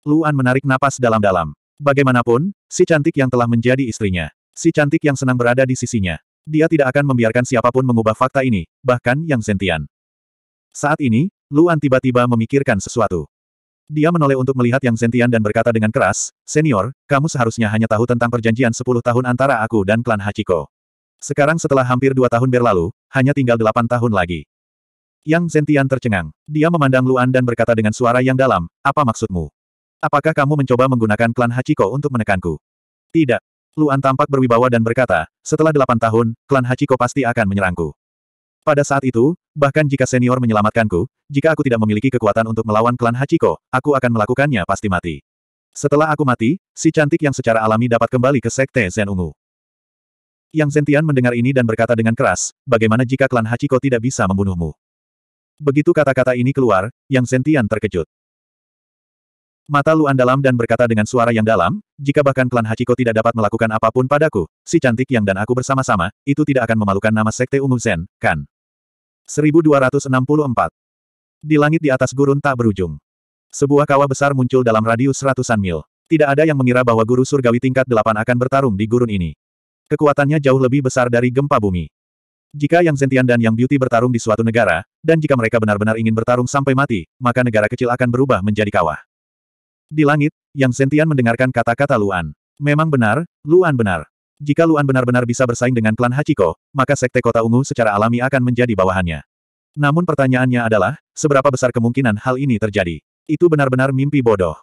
A: Luan menarik napas dalam-dalam. Bagaimanapun, si cantik yang telah menjadi istrinya. Si cantik yang senang berada di sisinya. Dia tidak akan membiarkan siapapun mengubah fakta ini, bahkan yang sentian. Saat ini, Luan tiba-tiba memikirkan sesuatu. Dia menoleh untuk melihat yang Zentian dan berkata dengan keras, Senior, kamu seharusnya hanya tahu tentang perjanjian 10 tahun antara aku dan klan Hachiko. Sekarang setelah hampir dua tahun berlalu, hanya tinggal delapan tahun lagi. Yang Zentian tercengang. Dia memandang Luan dan berkata dengan suara yang dalam, apa maksudmu? Apakah kamu mencoba menggunakan klan Hachiko untuk menekanku? Tidak. Luan tampak berwibawa dan berkata, setelah delapan tahun, klan Hachiko pasti akan menyerangku. Pada saat itu, bahkan jika senior menyelamatkanku, jika aku tidak memiliki kekuatan untuk melawan klan Hachiko, aku akan melakukannya pasti mati. Setelah aku mati, si cantik yang secara alami dapat kembali ke Sekte Zen Ungu. Yang Zentian mendengar ini dan berkata dengan keras, bagaimana jika klan Hachiko tidak bisa membunuhmu? Begitu kata-kata ini keluar, Yang Zentian terkejut. Mata Luan dalam dan berkata dengan suara yang dalam, jika bahkan klan Hachiko tidak dapat melakukan apapun padaku, si cantik yang dan aku bersama-sama, itu tidak akan memalukan nama Sekte Ungu Zen, kan? 1264. Di langit di atas gurun tak berujung. Sebuah kawah besar muncul dalam radius ratusan mil. Tidak ada yang mengira bahwa guru surgawi tingkat delapan akan bertarung di gurun ini. Kekuatannya jauh lebih besar dari gempa bumi. Jika Yang sentian dan Yang Beauty bertarung di suatu negara, dan jika mereka benar-benar ingin bertarung sampai mati, maka negara kecil akan berubah menjadi kawah. Di langit, Yang Sentian mendengarkan kata-kata Luan. Memang benar, Luan benar. Jika Luan benar-benar bisa bersaing dengan klan Hachiko, maka Sekte Kota Ungu secara alami akan menjadi bawahannya. Namun pertanyaannya adalah, seberapa besar kemungkinan hal ini terjadi? Itu benar-benar mimpi bodoh.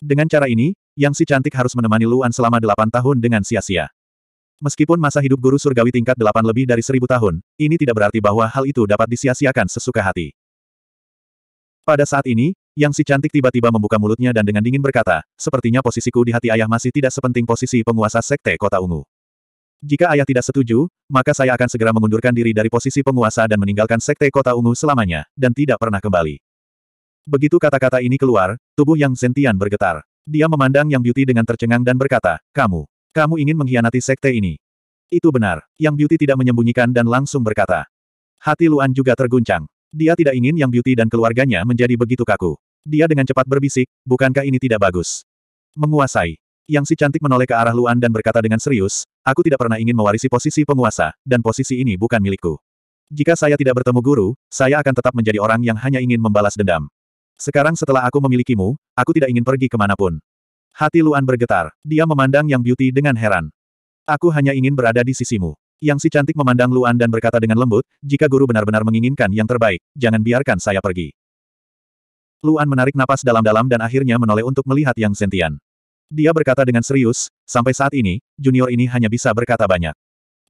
A: Dengan cara ini, Yang si cantik harus menemani Luan selama delapan tahun dengan sia-sia. Meskipun masa hidup guru surgawi tingkat delapan lebih dari seribu tahun, ini tidak berarti bahwa hal itu dapat disia-siakan sesuka hati. Pada saat ini, yang si cantik tiba-tiba membuka mulutnya dan dengan dingin berkata, sepertinya posisiku di hati ayah masih tidak sepenting posisi penguasa sekte kota ungu. Jika ayah tidak setuju, maka saya akan segera mengundurkan diri dari posisi penguasa dan meninggalkan sekte kota ungu selamanya, dan tidak pernah kembali. Begitu kata-kata ini keluar, tubuh Yang sentian bergetar. Dia memandang Yang Beauty dengan tercengang dan berkata, Kamu, kamu ingin mengkhianati sekte ini. Itu benar, Yang Beauty tidak menyembunyikan dan langsung berkata. Hati Luan juga terguncang. Dia tidak ingin yang Beauty dan keluarganya menjadi begitu kaku. Dia dengan cepat berbisik, bukankah ini tidak bagus? Menguasai. Yang si cantik menoleh ke arah Luan dan berkata dengan serius, aku tidak pernah ingin mewarisi posisi penguasa, dan posisi ini bukan milikku. Jika saya tidak bertemu guru, saya akan tetap menjadi orang yang hanya ingin membalas dendam. Sekarang setelah aku memilikimu, aku tidak ingin pergi kemanapun. Hati Luan bergetar. Dia memandang Yang Beauty dengan heran. Aku hanya ingin berada di sisimu. Yang si cantik memandang Luan dan berkata dengan lembut, jika guru benar-benar menginginkan yang terbaik, jangan biarkan saya pergi. Luan menarik napas dalam-dalam dan akhirnya menoleh untuk melihat Yang Sentian. Dia berkata dengan serius, sampai saat ini, junior ini hanya bisa berkata banyak.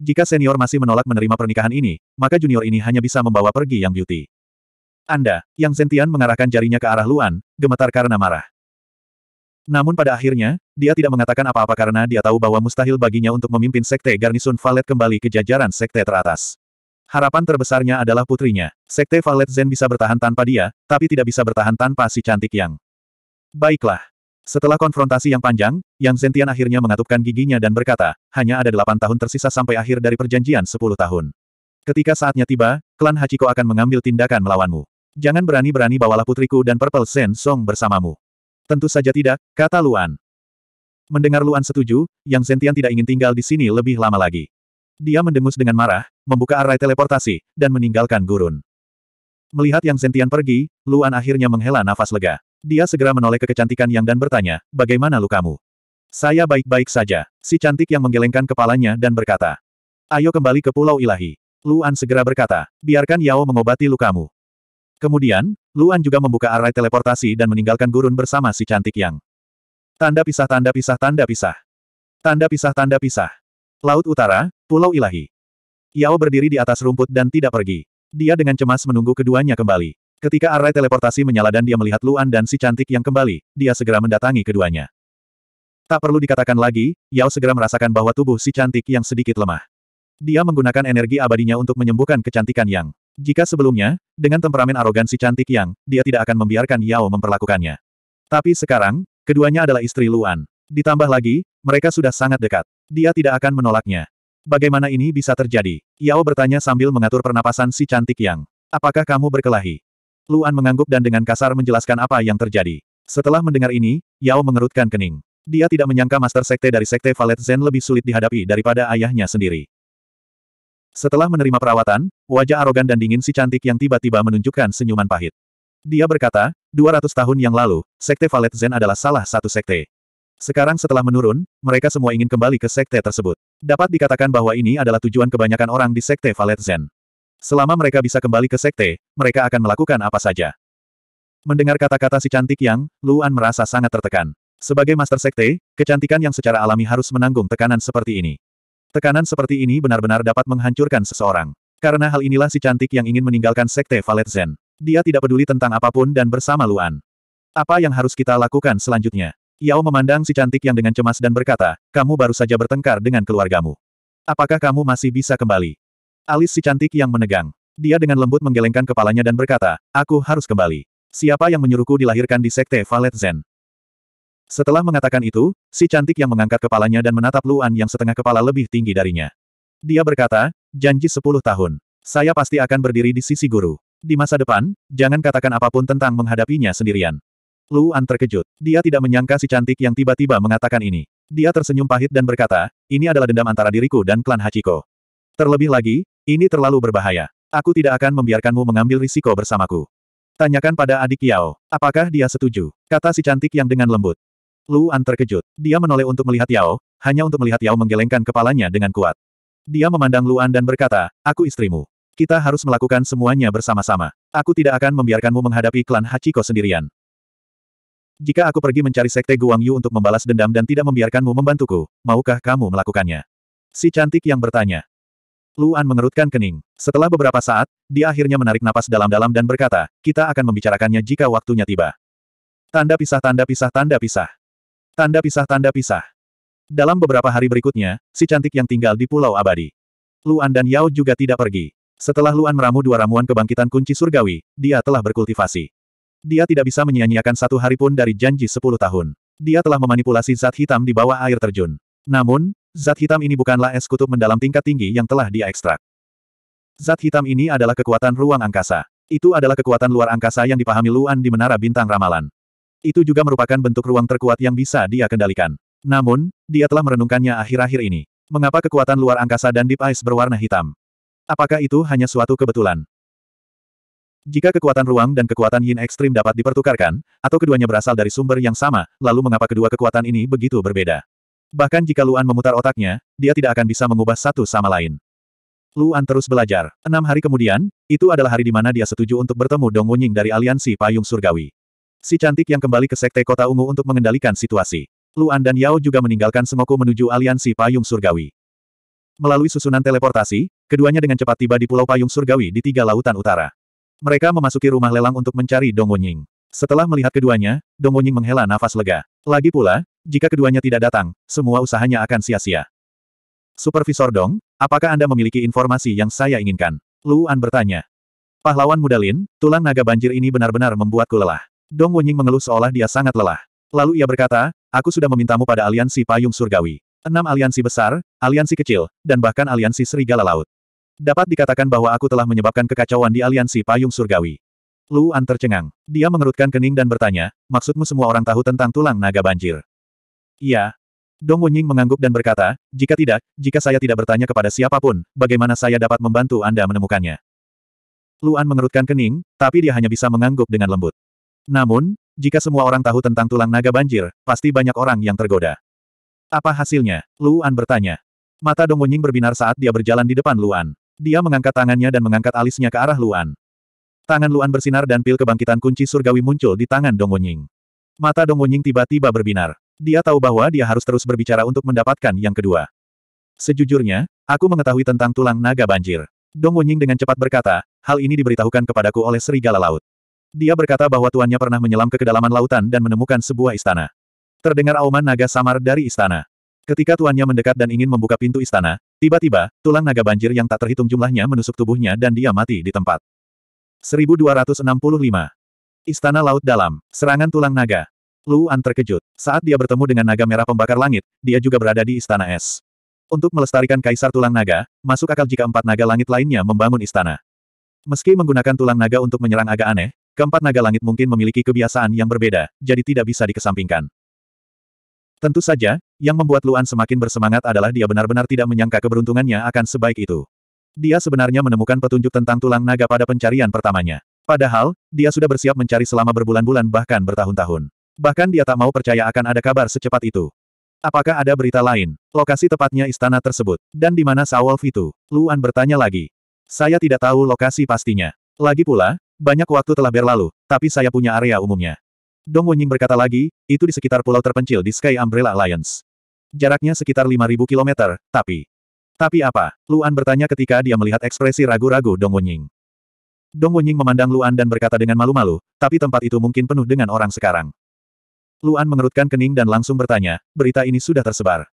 A: Jika senior masih menolak menerima pernikahan ini, maka junior ini hanya bisa membawa pergi Yang Beauty. Anda, Yang Sentian mengarahkan jarinya ke arah Luan, gemetar karena marah. Namun pada akhirnya, dia tidak mengatakan apa-apa karena dia tahu bahwa mustahil baginya untuk memimpin Sekte Garnison Valet kembali ke jajaran Sekte teratas. Harapan terbesarnya adalah putrinya. Sekte Valet Zen bisa bertahan tanpa dia, tapi tidak bisa bertahan tanpa si cantik yang. Baiklah. Setelah konfrontasi yang panjang, Yang Zentian akhirnya mengatupkan giginya dan berkata, hanya ada delapan tahun tersisa sampai akhir dari perjanjian sepuluh tahun. Ketika saatnya tiba, klan Hachiko akan mengambil tindakan melawanmu. Jangan berani-berani bawalah putriku dan Purple Zen Song bersamamu. Tentu saja tidak, kata Luan. Mendengar Luan setuju, Yang Zentian tidak ingin tinggal di sini lebih lama lagi. Dia mendengus dengan marah, membuka arai teleportasi, dan meninggalkan gurun. Melihat Yang Zentian pergi, Luan akhirnya menghela nafas lega. Dia segera menoleh ke kecantikan Yang dan bertanya, bagaimana lukamu? Saya baik-baik saja. Si cantik yang menggelengkan kepalanya dan berkata, ayo kembali ke Pulau Ilahi. Luan segera berkata, biarkan Yao mengobati lukamu. Kemudian, Luan juga membuka arai teleportasi dan meninggalkan gurun bersama si cantik Yang. Tanda pisah tanda pisah tanda pisah. Tanda pisah tanda pisah. Laut Utara, Pulau Ilahi. Yao berdiri di atas rumput dan tidak pergi. Dia dengan cemas menunggu keduanya kembali. Ketika arai teleportasi menyala dan dia melihat Luan dan si cantik yang kembali, dia segera mendatangi keduanya. Tak perlu dikatakan lagi, Yao segera merasakan bahwa tubuh si cantik yang sedikit lemah. Dia menggunakan energi abadinya untuk menyembuhkan kecantikan Yang. Jika sebelumnya, dengan temperamen arogan si cantik Yang, dia tidak akan membiarkan Yao memperlakukannya. Tapi sekarang, Keduanya adalah istri Luan. Ditambah lagi, mereka sudah sangat dekat. Dia tidak akan menolaknya. Bagaimana ini bisa terjadi? Yao bertanya sambil mengatur pernapasan si cantik yang. Apakah kamu berkelahi? Luan mengangguk dan dengan kasar menjelaskan apa yang terjadi. Setelah mendengar ini, Yao mengerutkan kening. Dia tidak menyangka Master Sekte dari Sekte Valet Zen lebih sulit dihadapi daripada ayahnya sendiri. Setelah menerima perawatan, wajah arogan dan dingin si cantik yang tiba-tiba menunjukkan senyuman pahit. Dia berkata, 200 tahun yang lalu, Sekte Valet Zen adalah salah satu sekte. Sekarang setelah menurun, mereka semua ingin kembali ke sekte tersebut. Dapat dikatakan bahwa ini adalah tujuan kebanyakan orang di Sekte Valet Zen. Selama mereka bisa kembali ke sekte, mereka akan melakukan apa saja. Mendengar kata-kata si cantik yang, Luan merasa sangat tertekan. Sebagai master sekte, kecantikan yang secara alami harus menanggung tekanan seperti ini. Tekanan seperti ini benar-benar dapat menghancurkan seseorang. Karena hal inilah si cantik yang ingin meninggalkan sekte Valet Zen. Dia tidak peduli tentang apapun dan bersama Luan. Apa yang harus kita lakukan selanjutnya? Yao memandang si cantik yang dengan cemas dan berkata, kamu baru saja bertengkar dengan keluargamu. Apakah kamu masih bisa kembali? Alis si cantik yang menegang. Dia dengan lembut menggelengkan kepalanya dan berkata, aku harus kembali. Siapa yang menyuruhku dilahirkan di Sekte Valet Zen? Setelah mengatakan itu, si cantik yang mengangkat kepalanya dan menatap Luan yang setengah kepala lebih tinggi darinya. Dia berkata, janji sepuluh tahun. Saya pasti akan berdiri di sisi guru. Di masa depan, jangan katakan apapun tentang menghadapinya sendirian. Luan terkejut. Dia tidak menyangka si cantik yang tiba-tiba mengatakan ini. Dia tersenyum pahit dan berkata, ini adalah dendam antara diriku dan klan Hachiko. Terlebih lagi, ini terlalu berbahaya. Aku tidak akan membiarkanmu mengambil risiko bersamaku. Tanyakan pada adik Yao, apakah dia setuju? Kata si cantik yang dengan lembut. Luan terkejut. Dia menoleh untuk melihat Yao, hanya untuk melihat Yao menggelengkan kepalanya dengan kuat. Dia memandang Luan dan berkata, aku istrimu. Kita harus melakukan semuanya bersama-sama. Aku tidak akan membiarkanmu menghadapi klan Hachiko sendirian. Jika aku pergi mencari sekte Guangyu untuk membalas dendam dan tidak membiarkanmu membantuku, maukah kamu melakukannya? Si cantik yang bertanya. Luan mengerutkan kening. Setelah beberapa saat, dia akhirnya menarik napas dalam-dalam dan berkata, kita akan membicarakannya jika waktunya tiba. Tanda pisah tanda pisah tanda pisah. Tanda pisah tanda pisah. Dalam beberapa hari berikutnya, si cantik yang tinggal di Pulau Abadi. Luan dan Yao juga tidak pergi. Setelah Luan meramu dua ramuan kebangkitan kunci surgawi, dia telah berkultivasi. Dia tidak bisa menyia-nyiakan satu hari pun dari janji sepuluh tahun. Dia telah memanipulasi zat hitam di bawah air terjun. Namun, zat hitam ini bukanlah es kutub mendalam tingkat tinggi yang telah dia ekstrak. Zat hitam ini adalah kekuatan ruang angkasa. Itu adalah kekuatan luar angkasa yang dipahami Luan di Menara Bintang Ramalan. Itu juga merupakan bentuk ruang terkuat yang bisa dia kendalikan. Namun, dia telah merenungkannya akhir-akhir ini. Mengapa kekuatan luar angkasa dan Deep Ice berwarna hitam? Apakah itu hanya suatu kebetulan? Jika kekuatan ruang dan kekuatan yin ekstrim dapat dipertukarkan, atau keduanya berasal dari sumber yang sama, lalu mengapa kedua kekuatan ini begitu berbeda? Bahkan jika Luan memutar otaknya, dia tidak akan bisa mengubah satu sama lain. Luan terus belajar. Enam hari kemudian, itu adalah hari di mana dia setuju untuk bertemu Dong Wuning dari aliansi Payung Surgawi. Si cantik yang kembali ke Sekte Kota Ungu untuk mengendalikan situasi. Luan dan Yao juga meninggalkan Sengoku menuju aliansi Payung Surgawi. Melalui susunan teleportasi, Keduanya dengan cepat tiba di Pulau Payung Surgawi di tiga lautan utara. Mereka memasuki rumah lelang untuk mencari Dong Wonying. Setelah melihat keduanya, Dong Wonying menghela nafas lega. Lagi pula, jika keduanya tidak datang, semua usahanya akan sia-sia. Supervisor Dong, apakah Anda memiliki informasi yang saya inginkan? Luan bertanya. Pahlawan muda Lin, tulang naga banjir ini benar-benar membuatku lelah. Dong Wonying mengeluh seolah dia sangat lelah. Lalu ia berkata, aku sudah memintamu pada aliansi payung surgawi. Enam aliansi besar, aliansi kecil, dan bahkan aliansi serigala laut. Dapat dikatakan bahwa aku telah menyebabkan kekacauan di aliansi payung surgawi. Lu An tercengang. Dia mengerutkan kening dan bertanya, maksudmu semua orang tahu tentang tulang naga banjir? Iya. Dong Wenying mengangguk dan berkata, jika tidak, jika saya tidak bertanya kepada siapapun, bagaimana saya dapat membantu Anda menemukannya? Luan mengerutkan kening, tapi dia hanya bisa mengangguk dengan lembut. Namun, jika semua orang tahu tentang tulang naga banjir, pasti banyak orang yang tergoda. Apa hasilnya? Luan bertanya. Mata Dong Wenying berbinar saat dia berjalan di depan Luan. Dia mengangkat tangannya dan mengangkat alisnya ke arah Luan. Tangan Luan bersinar dan pil kebangkitan kunci surgawi muncul di tangan Dong Wenying. Mata Dong Wenying tiba-tiba berbinar. Dia tahu bahwa dia harus terus berbicara untuk mendapatkan yang kedua. Sejujurnya, aku mengetahui tentang tulang naga banjir. Dong Wenying dengan cepat berkata, hal ini diberitahukan kepadaku oleh serigala laut. Dia berkata bahwa tuannya pernah menyelam ke kedalaman lautan dan menemukan sebuah istana. Terdengar auman naga samar dari istana. Ketika tuannya mendekat dan ingin membuka pintu istana, tiba-tiba, tulang naga banjir yang tak terhitung jumlahnya menusuk tubuhnya dan dia mati di tempat. 1265. Istana Laut Dalam, Serangan Tulang Naga. Luan terkejut. Saat dia bertemu dengan naga merah pembakar langit, dia juga berada di istana es. Untuk melestarikan kaisar tulang naga, masuk akal jika empat naga langit lainnya membangun istana. Meski menggunakan tulang naga untuk menyerang agak aneh, keempat naga langit mungkin memiliki kebiasaan yang berbeda, jadi tidak bisa dikesampingkan. Tentu saja, yang membuat Luan semakin bersemangat adalah dia benar-benar tidak menyangka keberuntungannya akan sebaik itu. Dia sebenarnya menemukan petunjuk tentang tulang naga pada pencarian pertamanya. Padahal, dia sudah bersiap mencari selama berbulan-bulan bahkan bertahun-tahun. Bahkan dia tak mau percaya akan ada kabar secepat itu. Apakah ada berita lain? Lokasi tepatnya istana tersebut. Dan di mana Sawolf itu? Luan bertanya lagi. Saya tidak tahu lokasi pastinya. Lagi pula, banyak waktu telah berlalu, tapi saya punya area umumnya. Dong Wonying berkata lagi, itu di sekitar pulau terpencil di Sky Umbrella Alliance. Jaraknya sekitar 5.000 kilometer, tapi... Tapi apa? Luan bertanya ketika dia melihat ekspresi ragu-ragu Dong Wonying. Dong Wonying memandang Luan dan berkata dengan malu-malu, tapi tempat itu mungkin penuh dengan orang sekarang. Luan mengerutkan kening dan langsung bertanya, berita ini sudah tersebar.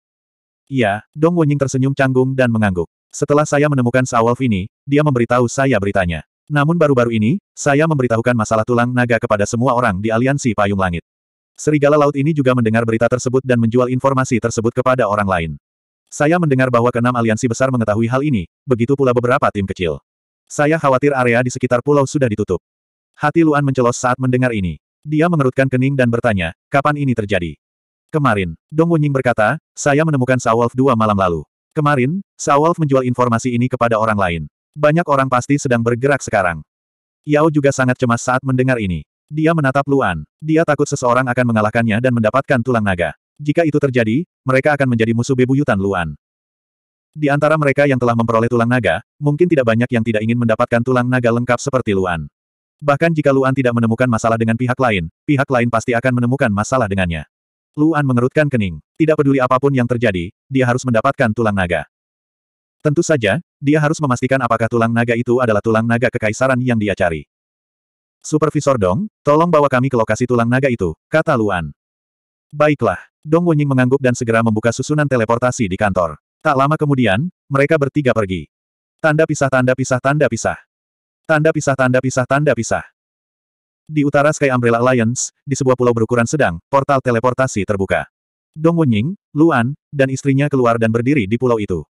A: Iya, Dong Wonying tersenyum canggung dan mengangguk. Setelah saya menemukan Sawolf ini, dia memberitahu saya beritanya. Namun baru-baru ini, saya memberitahukan masalah tulang naga kepada semua orang di aliansi Payung Langit. Serigala Laut ini juga mendengar berita tersebut dan menjual informasi tersebut kepada orang lain. Saya mendengar bahwa keenam aliansi besar mengetahui hal ini, begitu pula beberapa tim kecil. Saya khawatir area di sekitar pulau sudah ditutup. Hati Luan mencelos saat mendengar ini. Dia mengerutkan kening dan bertanya, kapan ini terjadi? Kemarin, Dong Wenying berkata, saya menemukan Sawolf dua malam lalu. Kemarin, Sawolf menjual informasi ini kepada orang lain. Banyak orang pasti sedang bergerak sekarang. Yao juga sangat cemas saat mendengar ini. Dia menatap Luan. Dia takut seseorang akan mengalahkannya dan mendapatkan tulang naga. Jika itu terjadi, mereka akan menjadi musuh bebuyutan Luan. Di antara mereka yang telah memperoleh tulang naga, mungkin tidak banyak yang tidak ingin mendapatkan tulang naga lengkap seperti Luan. Bahkan jika Luan tidak menemukan masalah dengan pihak lain, pihak lain pasti akan menemukan masalah dengannya. Luan mengerutkan kening. Tidak peduli apapun yang terjadi, dia harus mendapatkan tulang naga. Tentu saja, dia harus memastikan apakah tulang naga itu adalah tulang naga kekaisaran yang dia cari. Supervisor Dong, tolong bawa kami ke lokasi tulang naga itu, kata Luan. Baiklah, Dong Wenying mengangguk dan segera membuka susunan teleportasi di kantor. Tak lama kemudian, mereka bertiga pergi. Tanda pisah tanda pisah tanda pisah. Tanda pisah tanda pisah tanda pisah. Di utara Sky Umbrella Alliance, di sebuah pulau berukuran sedang, portal teleportasi terbuka. Dong Wenying, Luan, dan istrinya keluar dan berdiri di pulau itu.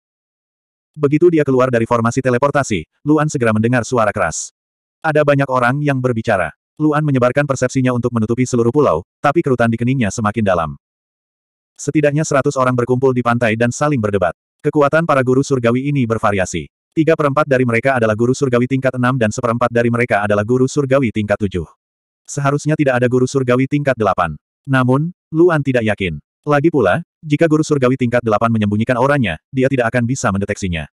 A: Begitu dia keluar dari formasi teleportasi, Luan segera mendengar suara keras. Ada banyak orang yang berbicara. Luan menyebarkan persepsinya untuk menutupi seluruh pulau, tapi kerutan di keningnya semakin dalam. Setidaknya seratus orang berkumpul di pantai dan saling berdebat. Kekuatan para guru surgawi ini bervariasi. Tiga perempat dari mereka adalah guru surgawi tingkat enam dan seperempat dari mereka adalah guru surgawi tingkat tujuh. Seharusnya tidak ada guru surgawi tingkat delapan. Namun, Luan tidak yakin. Lagi pula, jika guru surgawi tingkat delapan menyembunyikan auranya, dia tidak akan bisa mendeteksinya.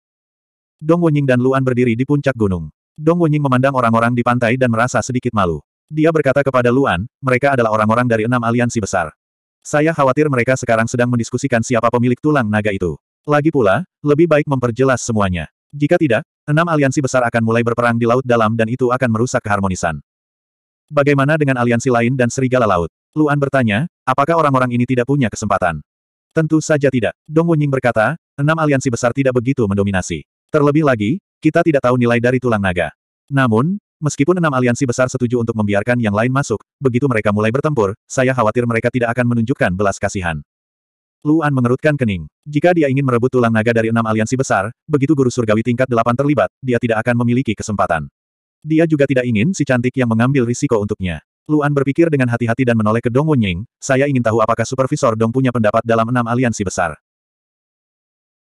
A: Dong Wenying dan Luan berdiri di puncak gunung. Dong Wenying memandang orang-orang di pantai dan merasa sedikit malu. Dia berkata kepada Luan, mereka adalah orang-orang dari enam aliansi besar. Saya khawatir mereka sekarang sedang mendiskusikan siapa pemilik tulang naga itu. Lagi pula, lebih baik memperjelas semuanya. Jika tidak, enam aliansi besar akan mulai berperang di Laut Dalam dan itu akan merusak keharmonisan. Bagaimana dengan aliansi lain dan serigala laut? Luan bertanya, apakah orang-orang ini tidak punya kesempatan? Tentu saja tidak. Dong Wuning berkata, enam aliansi besar tidak begitu mendominasi. Terlebih lagi, kita tidak tahu nilai dari tulang naga. Namun, meskipun enam aliansi besar setuju untuk membiarkan yang lain masuk, begitu mereka mulai bertempur, saya khawatir mereka tidak akan menunjukkan belas kasihan. Luan mengerutkan kening. Jika dia ingin merebut tulang naga dari enam aliansi besar, begitu guru surgawi tingkat delapan terlibat, dia tidak akan memiliki kesempatan. Dia juga tidak ingin si cantik yang mengambil risiko untuknya. Luan berpikir dengan hati-hati dan menoleh ke Dong Wenying, saya ingin tahu apakah Supervisor Dong punya pendapat dalam enam aliansi besar.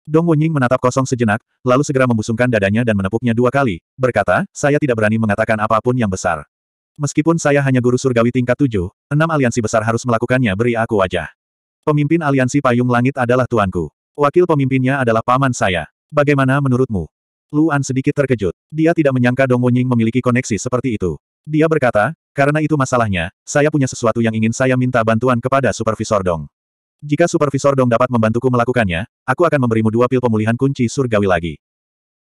A: Dong Wenying menatap kosong sejenak, lalu segera membusungkan dadanya dan menepuknya dua kali, berkata, saya tidak berani mengatakan apapun yang besar. Meskipun saya hanya guru surgawi tingkat tujuh, enam aliansi besar harus melakukannya beri aku wajah. Pemimpin aliansi payung langit adalah tuanku. Wakil pemimpinnya adalah paman saya. Bagaimana menurutmu? Luan sedikit terkejut. Dia tidak menyangka Dong Wonying memiliki koneksi seperti itu. Dia berkata, karena itu masalahnya, saya punya sesuatu yang ingin saya minta bantuan kepada Supervisor Dong. Jika Supervisor Dong dapat membantuku melakukannya, aku akan memberimu dua pil pemulihan kunci surgawi lagi.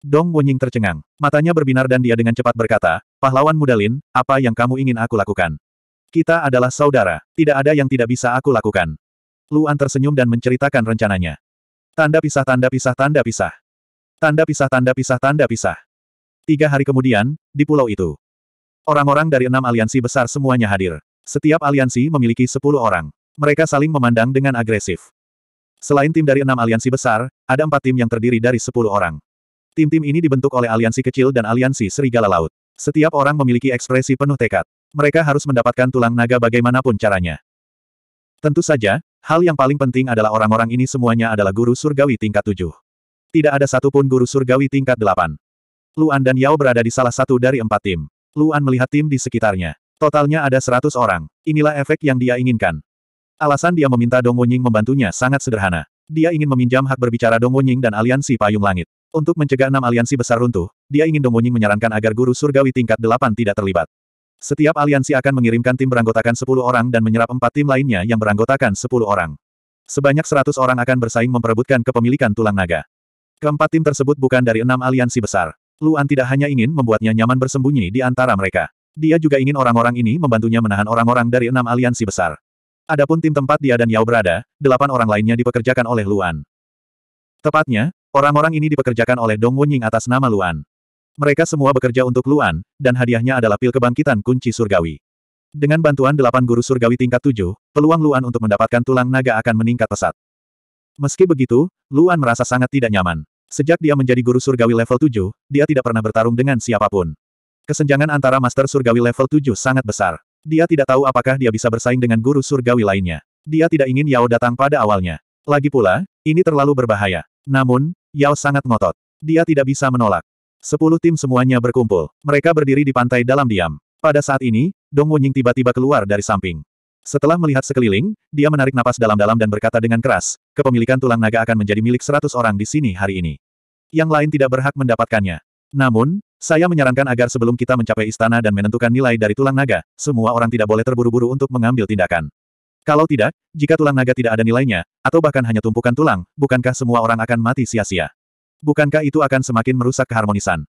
A: Dong Wonying tercengang. Matanya berbinar dan dia dengan cepat berkata, Pahlawan Mudalin, apa yang kamu ingin aku lakukan? Kita adalah saudara, tidak ada yang tidak bisa aku lakukan. Luan tersenyum dan menceritakan rencananya. Tanda pisah tanda pisah tanda pisah. Tanda pisah tanda pisah tanda pisah. Tiga hari kemudian, di pulau itu. Orang-orang dari enam aliansi besar semuanya hadir. Setiap aliansi memiliki sepuluh orang. Mereka saling memandang dengan agresif. Selain tim dari enam aliansi besar, ada empat tim yang terdiri dari sepuluh orang. Tim-tim ini dibentuk oleh aliansi kecil dan aliansi serigala laut. Setiap orang memiliki ekspresi penuh tekad. Mereka harus mendapatkan tulang naga bagaimanapun caranya. Tentu saja, hal yang paling penting adalah orang-orang ini semuanya adalah guru surgawi tingkat tujuh. Tidak ada satupun guru surgawi tingkat delapan. Luan dan Yao berada di salah satu dari empat tim. Luan melihat tim di sekitarnya. Totalnya ada seratus orang. Inilah efek yang dia inginkan. Alasan dia meminta Dong Wenying membantunya sangat sederhana. Dia ingin meminjam hak berbicara Dong Wenying dan aliansi Payung Langit. Untuk mencegah enam aliansi besar runtuh, dia ingin Dong Wenying menyarankan agar guru surgawi tingkat delapan tidak terlibat. Setiap aliansi akan mengirimkan tim beranggotakan sepuluh orang dan menyerap empat tim lainnya yang beranggotakan sepuluh orang. Sebanyak seratus orang akan bersaing memperebutkan kepemilikan tulang naga. Keempat tim tersebut bukan dari enam aliansi besar. Luan tidak hanya ingin membuatnya nyaman bersembunyi di antara mereka. Dia juga ingin orang-orang ini membantunya menahan orang-orang dari enam aliansi besar. Adapun tim tempat dia dan Yao berada, delapan orang lainnya dipekerjakan oleh Luan. Tepatnya, orang-orang ini dipekerjakan oleh Dong Wenying atas nama Luan. Mereka semua bekerja untuk Luan, dan hadiahnya adalah pil kebangkitan kunci surgawi. Dengan bantuan delapan guru surgawi tingkat tujuh, peluang Luan untuk mendapatkan tulang naga akan meningkat pesat. Meski begitu, Luan merasa sangat tidak nyaman. Sejak dia menjadi guru surgawi level 7, dia tidak pernah bertarung dengan siapapun. Kesenjangan antara master surgawi level 7 sangat besar. Dia tidak tahu apakah dia bisa bersaing dengan guru surgawi lainnya. Dia tidak ingin Yao datang pada awalnya. Lagi pula, ini terlalu berbahaya. Namun, Yao sangat ngotot. Dia tidak bisa menolak. Sepuluh tim semuanya berkumpul. Mereka berdiri di pantai dalam diam. Pada saat ini, Dong Wenying tiba-tiba keluar dari samping. Setelah melihat sekeliling, dia menarik napas dalam-dalam dan berkata dengan keras, kepemilikan tulang naga akan menjadi milik seratus orang di sini hari ini. Yang lain tidak berhak mendapatkannya. Namun, saya menyarankan agar sebelum kita mencapai istana dan menentukan nilai dari tulang naga, semua orang tidak boleh terburu-buru untuk mengambil tindakan. Kalau tidak, jika tulang naga tidak ada nilainya, atau bahkan hanya tumpukan tulang, bukankah semua orang akan mati sia-sia? Bukankah itu akan semakin merusak keharmonisan?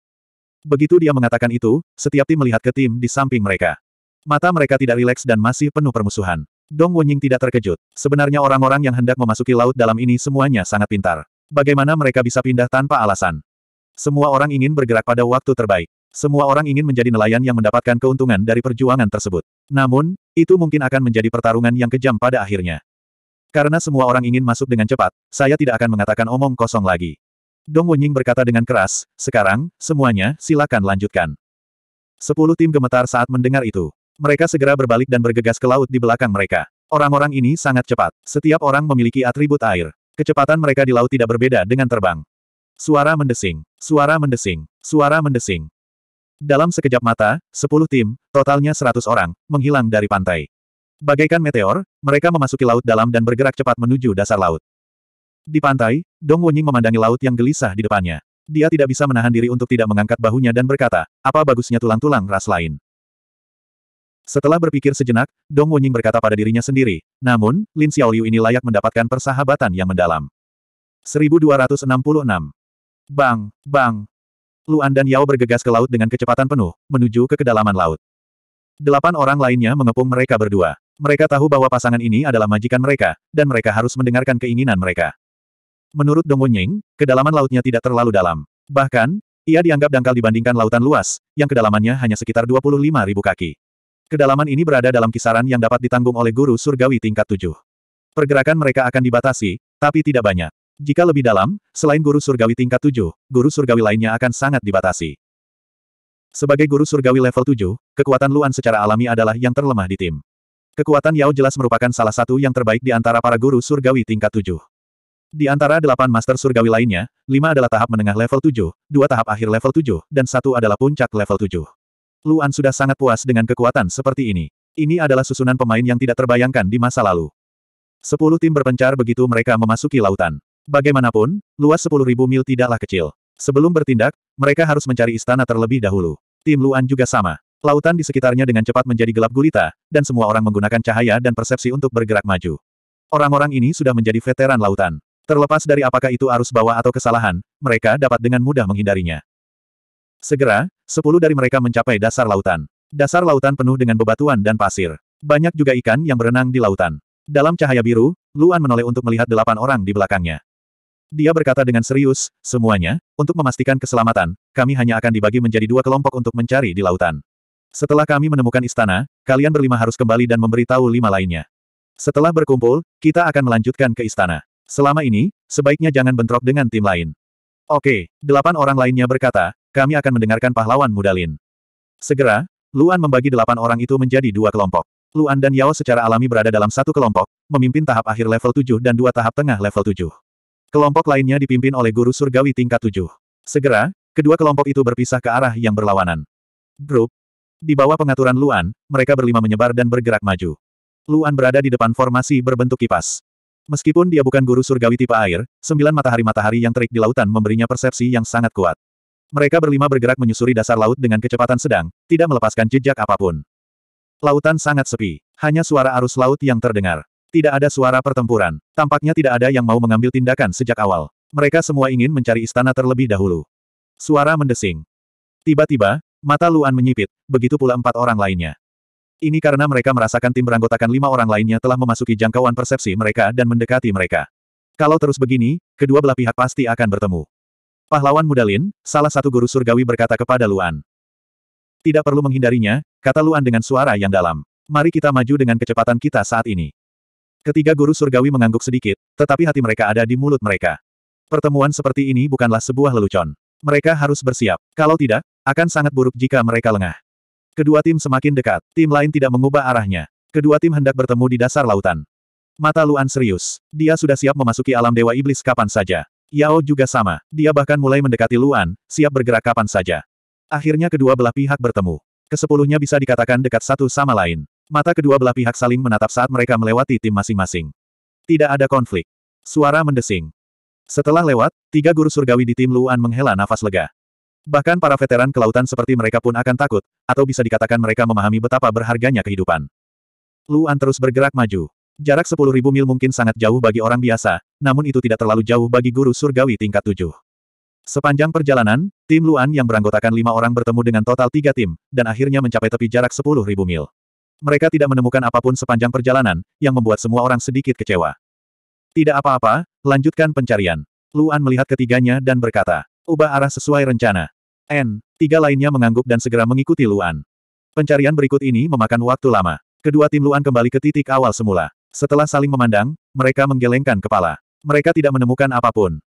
A: Begitu dia mengatakan itu, setiap tim melihat ke tim di samping mereka. Mata mereka tidak rileks dan masih penuh permusuhan. Dong Wenying tidak terkejut. Sebenarnya orang-orang yang hendak memasuki laut dalam ini semuanya sangat pintar. Bagaimana mereka bisa pindah tanpa alasan? Semua orang ingin bergerak pada waktu terbaik. Semua orang ingin menjadi nelayan yang mendapatkan keuntungan dari perjuangan tersebut. Namun, itu mungkin akan menjadi pertarungan yang kejam pada akhirnya. Karena semua orang ingin masuk dengan cepat, saya tidak akan mengatakan omong kosong lagi. Dong Wenying berkata dengan keras, sekarang, semuanya, silakan lanjutkan. Sepuluh tim gemetar saat mendengar itu. Mereka segera berbalik dan bergegas ke laut di belakang mereka. Orang-orang ini sangat cepat. Setiap orang memiliki atribut air. Kecepatan mereka di laut tidak berbeda dengan terbang. Suara mendesing. Suara mendesing. Suara mendesing. Dalam sekejap mata, sepuluh tim, totalnya seratus orang, menghilang dari pantai. Bagaikan meteor, mereka memasuki laut dalam dan bergerak cepat menuju dasar laut. Di pantai, Dong Wenying memandangi laut yang gelisah di depannya. Dia tidak bisa menahan diri untuk tidak mengangkat bahunya dan berkata, apa bagusnya tulang-tulang ras lain. Setelah berpikir sejenak, Dong Wenying berkata pada dirinya sendiri, namun, Lin Xiaoyu ini layak mendapatkan persahabatan yang mendalam. 1266 Bang, bang. Luan dan Yao bergegas ke laut dengan kecepatan penuh, menuju ke kedalaman laut. Delapan orang lainnya mengepung mereka berdua. Mereka tahu bahwa pasangan ini adalah majikan mereka, dan mereka harus mendengarkan keinginan mereka. Menurut Dong Wenying, kedalaman lautnya tidak terlalu dalam. Bahkan, ia dianggap dangkal dibandingkan lautan luas, yang kedalamannya hanya sekitar ribu kaki. Kedalaman ini berada dalam kisaran yang dapat ditanggung oleh guru surgawi tingkat tujuh. Pergerakan mereka akan dibatasi, tapi tidak banyak. Jika lebih dalam, selain guru surgawi tingkat tujuh, guru surgawi lainnya akan sangat dibatasi. Sebagai guru surgawi level tujuh, kekuatan Luan secara alami adalah yang terlemah di tim. Kekuatan Yao jelas merupakan salah satu yang terbaik di antara para guru surgawi tingkat tujuh. Di antara delapan master surgawi lainnya, lima adalah tahap menengah level tujuh, dua tahap akhir level tujuh, dan satu adalah puncak level tujuh. Luan sudah sangat puas dengan kekuatan seperti ini. Ini adalah susunan pemain yang tidak terbayangkan di masa lalu. Sepuluh tim berpencar begitu mereka memasuki lautan. Bagaimanapun, luas sepuluh ribu mil tidaklah kecil. Sebelum bertindak, mereka harus mencari istana terlebih dahulu. Tim Luan juga sama. Lautan di sekitarnya dengan cepat menjadi gelap gulita, dan semua orang menggunakan cahaya dan persepsi untuk bergerak maju. Orang-orang ini sudah menjadi veteran lautan. Terlepas dari apakah itu arus bawah atau kesalahan, mereka dapat dengan mudah menghindarinya. Segera, sepuluh dari mereka mencapai dasar lautan. Dasar lautan penuh dengan bebatuan dan pasir. Banyak juga ikan yang berenang di lautan. Dalam cahaya biru, Luan menoleh untuk melihat delapan orang di belakangnya. Dia berkata dengan serius, semuanya, untuk memastikan keselamatan, kami hanya akan dibagi menjadi dua kelompok untuk mencari di lautan. Setelah kami menemukan istana, kalian berlima harus kembali dan memberitahu lima lainnya. Setelah berkumpul, kita akan melanjutkan ke istana. Selama ini, sebaiknya jangan bentrok dengan tim lain. Oke, delapan orang lainnya berkata, kami akan mendengarkan pahlawan muda Lin. Segera, Luan membagi delapan orang itu menjadi dua kelompok. Luan dan Yao secara alami berada dalam satu kelompok, memimpin tahap akhir level tujuh dan dua tahap tengah level tujuh. Kelompok lainnya dipimpin oleh guru surgawi tingkat tujuh. Segera, kedua kelompok itu berpisah ke arah yang berlawanan. Grup. Di bawah pengaturan Luan, mereka berlima menyebar dan bergerak maju. Luan berada di depan formasi berbentuk kipas. Meskipun dia bukan guru surgawi tipe air, sembilan matahari-matahari yang terik di lautan memberinya persepsi yang sangat kuat. Mereka berlima bergerak menyusuri dasar laut dengan kecepatan sedang, tidak melepaskan jejak apapun. Lautan sangat sepi. Hanya suara arus laut yang terdengar. Tidak ada suara pertempuran. Tampaknya tidak ada yang mau mengambil tindakan sejak awal. Mereka semua ingin mencari istana terlebih dahulu. Suara mendesing. Tiba-tiba, mata Luan menyipit, begitu pula empat orang lainnya. Ini karena mereka merasakan tim beranggotakan lima orang lainnya telah memasuki jangkauan persepsi mereka dan mendekati mereka. Kalau terus begini, kedua belah pihak pasti akan bertemu. Pahlawan muda Lin, salah satu guru surgawi berkata kepada Luan. Tidak perlu menghindarinya, kata Luan dengan suara yang dalam. Mari kita maju dengan kecepatan kita saat ini. Ketiga guru surgawi mengangguk sedikit, tetapi hati mereka ada di mulut mereka. Pertemuan seperti ini bukanlah sebuah lelucon. Mereka harus bersiap. Kalau tidak, akan sangat buruk jika mereka lengah. Kedua tim semakin dekat. Tim lain tidak mengubah arahnya. Kedua tim hendak bertemu di dasar lautan. Mata Luan serius. Dia sudah siap memasuki alam Dewa Iblis kapan saja. Yao juga sama, dia bahkan mulai mendekati Luan, siap bergerak kapan saja. Akhirnya kedua belah pihak bertemu. Kesepuluhnya bisa dikatakan dekat satu sama lain. Mata kedua belah pihak saling menatap saat mereka melewati tim masing-masing. Tidak ada konflik. Suara mendesing. Setelah lewat, tiga guru surgawi di tim Luan menghela nafas lega. Bahkan para veteran kelautan seperti mereka pun akan takut, atau bisa dikatakan mereka memahami betapa berharganya kehidupan. Luan terus bergerak maju. Jarak 10.000 mil mungkin sangat jauh bagi orang biasa, namun itu tidak terlalu jauh bagi guru surgawi tingkat tujuh. Sepanjang perjalanan, tim Luan yang beranggotakan lima orang bertemu dengan total tiga tim, dan akhirnya mencapai tepi jarak 10.000 mil. Mereka tidak menemukan apapun sepanjang perjalanan, yang membuat semua orang sedikit kecewa. Tidak apa-apa, lanjutkan pencarian. Luan melihat ketiganya dan berkata, ubah arah sesuai rencana. N. Tiga lainnya mengangguk dan segera mengikuti Luan. Pencarian berikut ini memakan waktu lama. Kedua tim Luan kembali ke titik awal semula. Setelah saling memandang, mereka menggelengkan kepala. Mereka tidak menemukan apapun.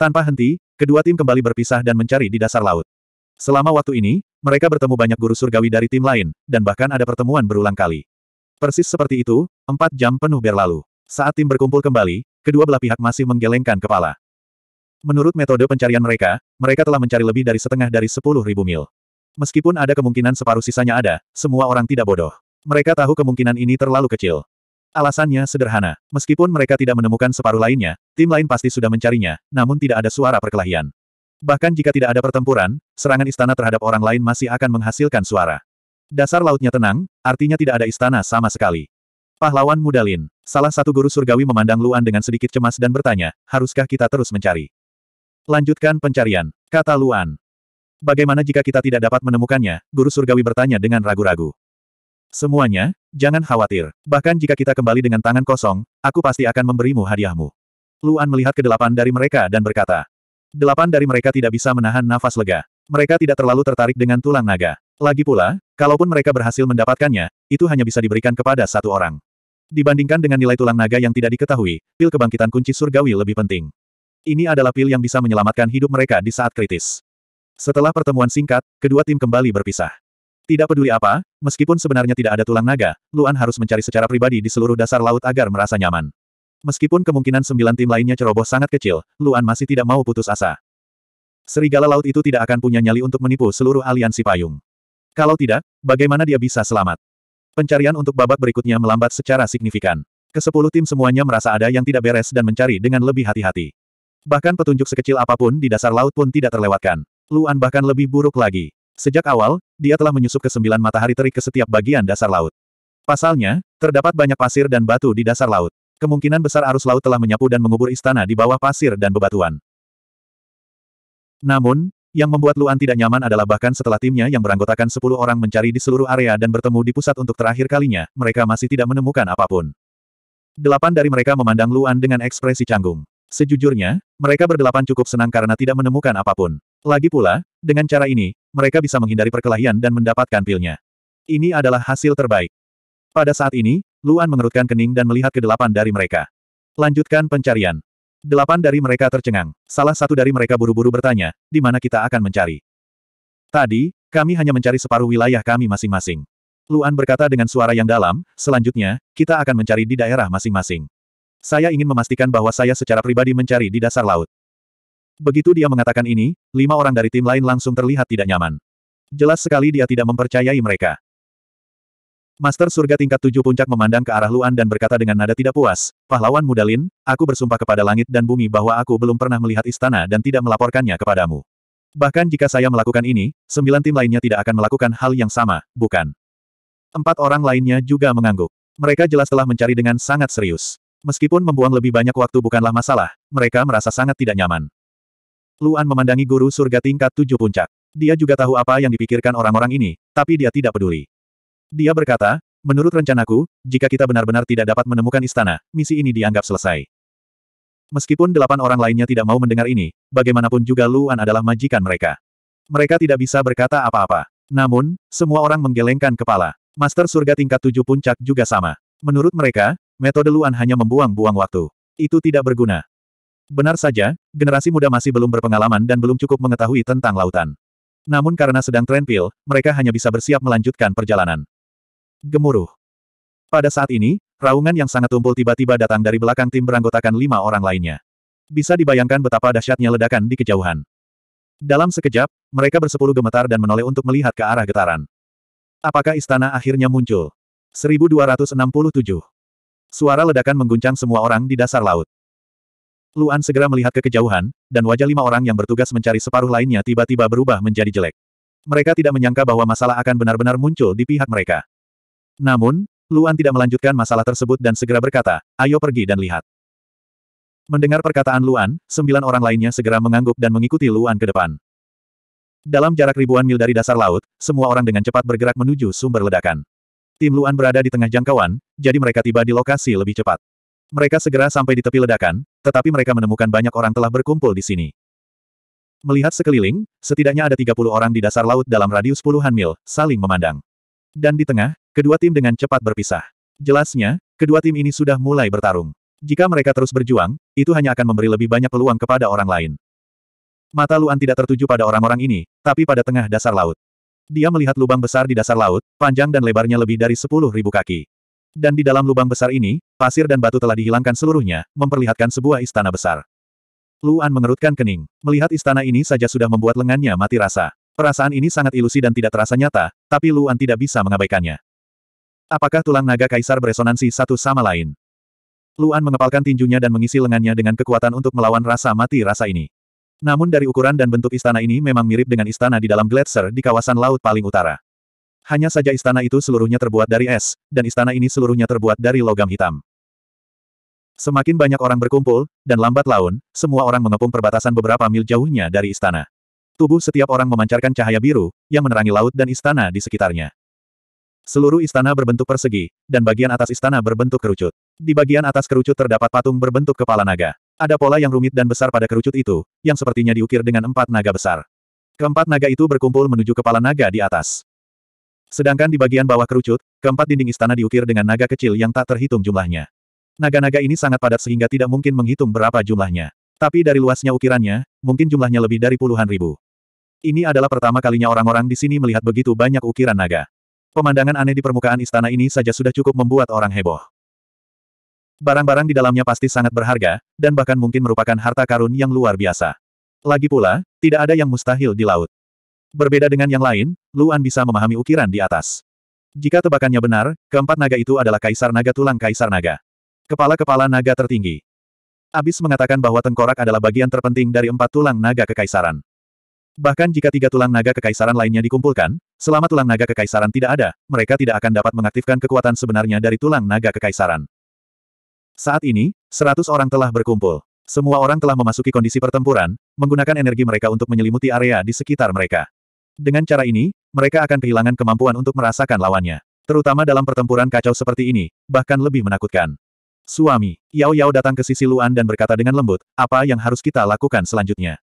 A: Tanpa henti, kedua tim kembali berpisah dan mencari di dasar laut. Selama waktu ini, mereka bertemu banyak guru surgawi dari tim lain, dan bahkan ada pertemuan berulang kali. Persis seperti itu, empat jam penuh berlalu. Saat tim berkumpul kembali, kedua belah pihak masih menggelengkan kepala. Menurut metode pencarian mereka, mereka telah mencari lebih dari setengah dari sepuluh ribu mil. Meskipun ada kemungkinan separuh sisanya ada, semua orang tidak bodoh. Mereka tahu kemungkinan ini terlalu kecil. Alasannya sederhana, meskipun mereka tidak menemukan separuh lainnya, tim lain pasti sudah mencarinya, namun tidak ada suara perkelahian. Bahkan jika tidak ada pertempuran, serangan istana terhadap orang lain masih akan menghasilkan suara. Dasar lautnya tenang, artinya tidak ada istana sama sekali. Pahlawan muda Lin, salah satu guru surgawi memandang Luan dengan sedikit cemas dan bertanya, haruskah kita terus mencari? Lanjutkan pencarian, kata Luan. Bagaimana jika kita tidak dapat menemukannya? Guru surgawi bertanya dengan ragu-ragu. Semuanya, jangan khawatir. Bahkan jika kita kembali dengan tangan kosong, aku pasti akan memberimu hadiahmu. Luan melihat delapan dari mereka dan berkata. Delapan dari mereka tidak bisa menahan nafas lega. Mereka tidak terlalu tertarik dengan tulang naga. Lagi pula, kalaupun mereka berhasil mendapatkannya, itu hanya bisa diberikan kepada satu orang. Dibandingkan dengan nilai tulang naga yang tidak diketahui, pil kebangkitan kunci surgawi lebih penting. Ini adalah pil yang bisa menyelamatkan hidup mereka di saat kritis. Setelah pertemuan singkat, kedua tim kembali berpisah. Tidak peduli apa, meskipun sebenarnya tidak ada tulang naga, Luan harus mencari secara pribadi di seluruh dasar laut agar merasa nyaman. Meskipun kemungkinan sembilan tim lainnya ceroboh sangat kecil, Luan masih tidak mau putus asa. Serigala laut itu tidak akan punya nyali untuk menipu seluruh aliansi payung. Kalau tidak, bagaimana dia bisa selamat? Pencarian untuk babak berikutnya melambat secara signifikan. Kesepuluh tim semuanya merasa ada yang tidak beres dan mencari dengan lebih hati-hati. Bahkan petunjuk sekecil apapun di dasar laut pun tidak terlewatkan. Luan bahkan lebih buruk lagi. Sejak awal, dia telah menyusup ke sembilan matahari terik ke setiap bagian dasar laut. Pasalnya, terdapat banyak pasir dan batu di dasar laut. Kemungkinan besar arus laut telah menyapu dan mengubur istana di bawah pasir dan bebatuan. Namun, yang membuat Luan tidak nyaman adalah bahkan setelah timnya yang beranggotakan sepuluh orang mencari di seluruh area dan bertemu di pusat untuk terakhir kalinya, mereka masih tidak menemukan apapun. Delapan dari mereka memandang Luan dengan ekspresi canggung. Sejujurnya, mereka berdelapan cukup senang karena tidak menemukan apapun. Lagi pula, dengan cara ini, mereka bisa menghindari perkelahian dan mendapatkan pilnya. Ini adalah hasil terbaik. Pada saat ini, Luan mengerutkan kening dan melihat kedelapan dari mereka. Lanjutkan pencarian. Delapan dari mereka tercengang. Salah satu dari mereka buru-buru bertanya, di mana kita akan mencari? Tadi, kami hanya mencari separuh wilayah kami masing-masing. Luan berkata dengan suara yang dalam, selanjutnya, kita akan mencari di daerah masing-masing. Saya ingin memastikan bahwa saya secara pribadi mencari di dasar laut. Begitu dia mengatakan ini, lima orang dari tim lain langsung terlihat tidak nyaman. Jelas sekali dia tidak mempercayai mereka. Master surga tingkat tujuh puncak memandang ke arah Luan dan berkata dengan nada tidak puas, Pahlawan muda Lin, aku bersumpah kepada langit dan bumi bahwa aku belum pernah melihat istana dan tidak melaporkannya kepadamu. Bahkan jika saya melakukan ini, sembilan tim lainnya tidak akan melakukan hal yang sama, bukan? Empat orang lainnya juga mengangguk. Mereka jelas telah mencari dengan sangat serius. Meskipun membuang lebih banyak waktu bukanlah masalah, mereka merasa sangat tidak nyaman. Luan memandangi guru surga tingkat tujuh puncak. Dia juga tahu apa yang dipikirkan orang-orang ini, tapi dia tidak peduli. Dia berkata, menurut rencanaku, jika kita benar-benar tidak dapat menemukan istana, misi ini dianggap selesai. Meskipun delapan orang lainnya tidak mau mendengar ini, bagaimanapun juga Luan adalah majikan mereka. Mereka tidak bisa berkata apa-apa. Namun, semua orang menggelengkan kepala. Master surga tingkat tujuh puncak juga sama. Menurut mereka, metode Luan hanya membuang-buang waktu. Itu tidak berguna. Benar saja, generasi muda masih belum berpengalaman dan belum cukup mengetahui tentang lautan. Namun karena sedang tren pil, mereka hanya bisa bersiap melanjutkan perjalanan. Gemuruh. Pada saat ini, raungan yang sangat tumpul tiba-tiba datang dari belakang tim beranggotakan lima orang lainnya. Bisa dibayangkan betapa dahsyatnya ledakan di kejauhan. Dalam sekejap, mereka bersepuluh gemetar dan menoleh untuk melihat ke arah getaran. Apakah istana akhirnya muncul? 1267. Suara ledakan mengguncang semua orang di dasar laut. Luan segera melihat ke kejauhan, dan wajah lima orang yang bertugas mencari separuh lainnya tiba-tiba berubah menjadi jelek. Mereka tidak menyangka bahwa masalah akan benar-benar muncul di pihak mereka. Namun, Luan tidak melanjutkan masalah tersebut dan segera berkata, ayo pergi dan lihat. Mendengar perkataan Luan, sembilan orang lainnya segera mengangguk dan mengikuti Luan ke depan. Dalam jarak ribuan mil dari dasar laut, semua orang dengan cepat bergerak menuju sumber ledakan. Tim Luan berada di tengah jangkauan, jadi mereka tiba di lokasi lebih cepat. Mereka segera sampai di tepi ledakan, tetapi mereka menemukan banyak orang telah berkumpul di sini. Melihat sekeliling, setidaknya ada 30 orang di dasar laut dalam radius puluhan mil, saling memandang. Dan di tengah, kedua tim dengan cepat berpisah. Jelasnya, kedua tim ini sudah mulai bertarung. Jika mereka terus berjuang, itu hanya akan memberi lebih banyak peluang kepada orang lain. Mata Luan tidak tertuju pada orang-orang ini, tapi pada tengah dasar laut. Dia melihat lubang besar di dasar laut, panjang dan lebarnya lebih dari 10.000 kaki dan di dalam lubang besar ini, pasir dan batu telah dihilangkan seluruhnya, memperlihatkan sebuah istana besar. Luan mengerutkan kening. Melihat istana ini saja sudah membuat lengannya mati rasa. Perasaan ini sangat ilusi dan tidak terasa nyata, tapi Luan tidak bisa mengabaikannya. Apakah tulang naga kaisar beresonansi satu sama lain? Luan mengepalkan tinjunya dan mengisi lengannya dengan kekuatan untuk melawan rasa mati rasa ini. Namun dari ukuran dan bentuk istana ini memang mirip dengan istana di dalam gletser di kawasan laut paling utara. Hanya saja istana itu seluruhnya terbuat dari es, dan istana ini seluruhnya terbuat dari logam hitam. Semakin banyak orang berkumpul, dan lambat laun, semua orang mengepung perbatasan beberapa mil jauhnya dari istana. Tubuh setiap orang memancarkan cahaya biru, yang menerangi laut dan istana di sekitarnya. Seluruh istana berbentuk persegi, dan bagian atas istana berbentuk kerucut. Di bagian atas kerucut terdapat patung berbentuk kepala naga. Ada pola yang rumit dan besar pada kerucut itu, yang sepertinya diukir dengan empat naga besar. Keempat naga itu berkumpul menuju kepala naga di atas. Sedangkan di bagian bawah kerucut, keempat dinding istana diukir dengan naga kecil yang tak terhitung jumlahnya. Naga-naga ini sangat padat sehingga tidak mungkin menghitung berapa jumlahnya. Tapi dari luasnya ukirannya, mungkin jumlahnya lebih dari puluhan ribu. Ini adalah pertama kalinya orang-orang di sini melihat begitu banyak ukiran naga. Pemandangan aneh di permukaan istana ini saja sudah cukup membuat orang heboh. Barang-barang di dalamnya pasti sangat berharga, dan bahkan mungkin merupakan harta karun yang luar biasa. Lagi pula, tidak ada yang mustahil di laut. Berbeda dengan yang lain, Luan bisa memahami ukiran di atas. Jika tebakannya benar, keempat naga itu adalah kaisar naga tulang kaisar naga. Kepala-kepala naga tertinggi. Abis mengatakan bahwa tengkorak adalah bagian terpenting dari empat tulang naga kekaisaran. Bahkan jika tiga tulang naga kekaisaran lainnya dikumpulkan, selama tulang naga kekaisaran tidak ada, mereka tidak akan dapat mengaktifkan kekuatan sebenarnya dari tulang naga kekaisaran. Saat ini, seratus orang telah berkumpul. Semua orang telah memasuki kondisi pertempuran, menggunakan energi mereka untuk menyelimuti area di sekitar mereka. Dengan cara ini, mereka akan kehilangan kemampuan untuk merasakan lawannya. Terutama dalam pertempuran kacau seperti ini, bahkan lebih menakutkan. Suami, Yao Yao datang ke sisi Luan dan berkata dengan lembut, apa yang harus kita lakukan selanjutnya?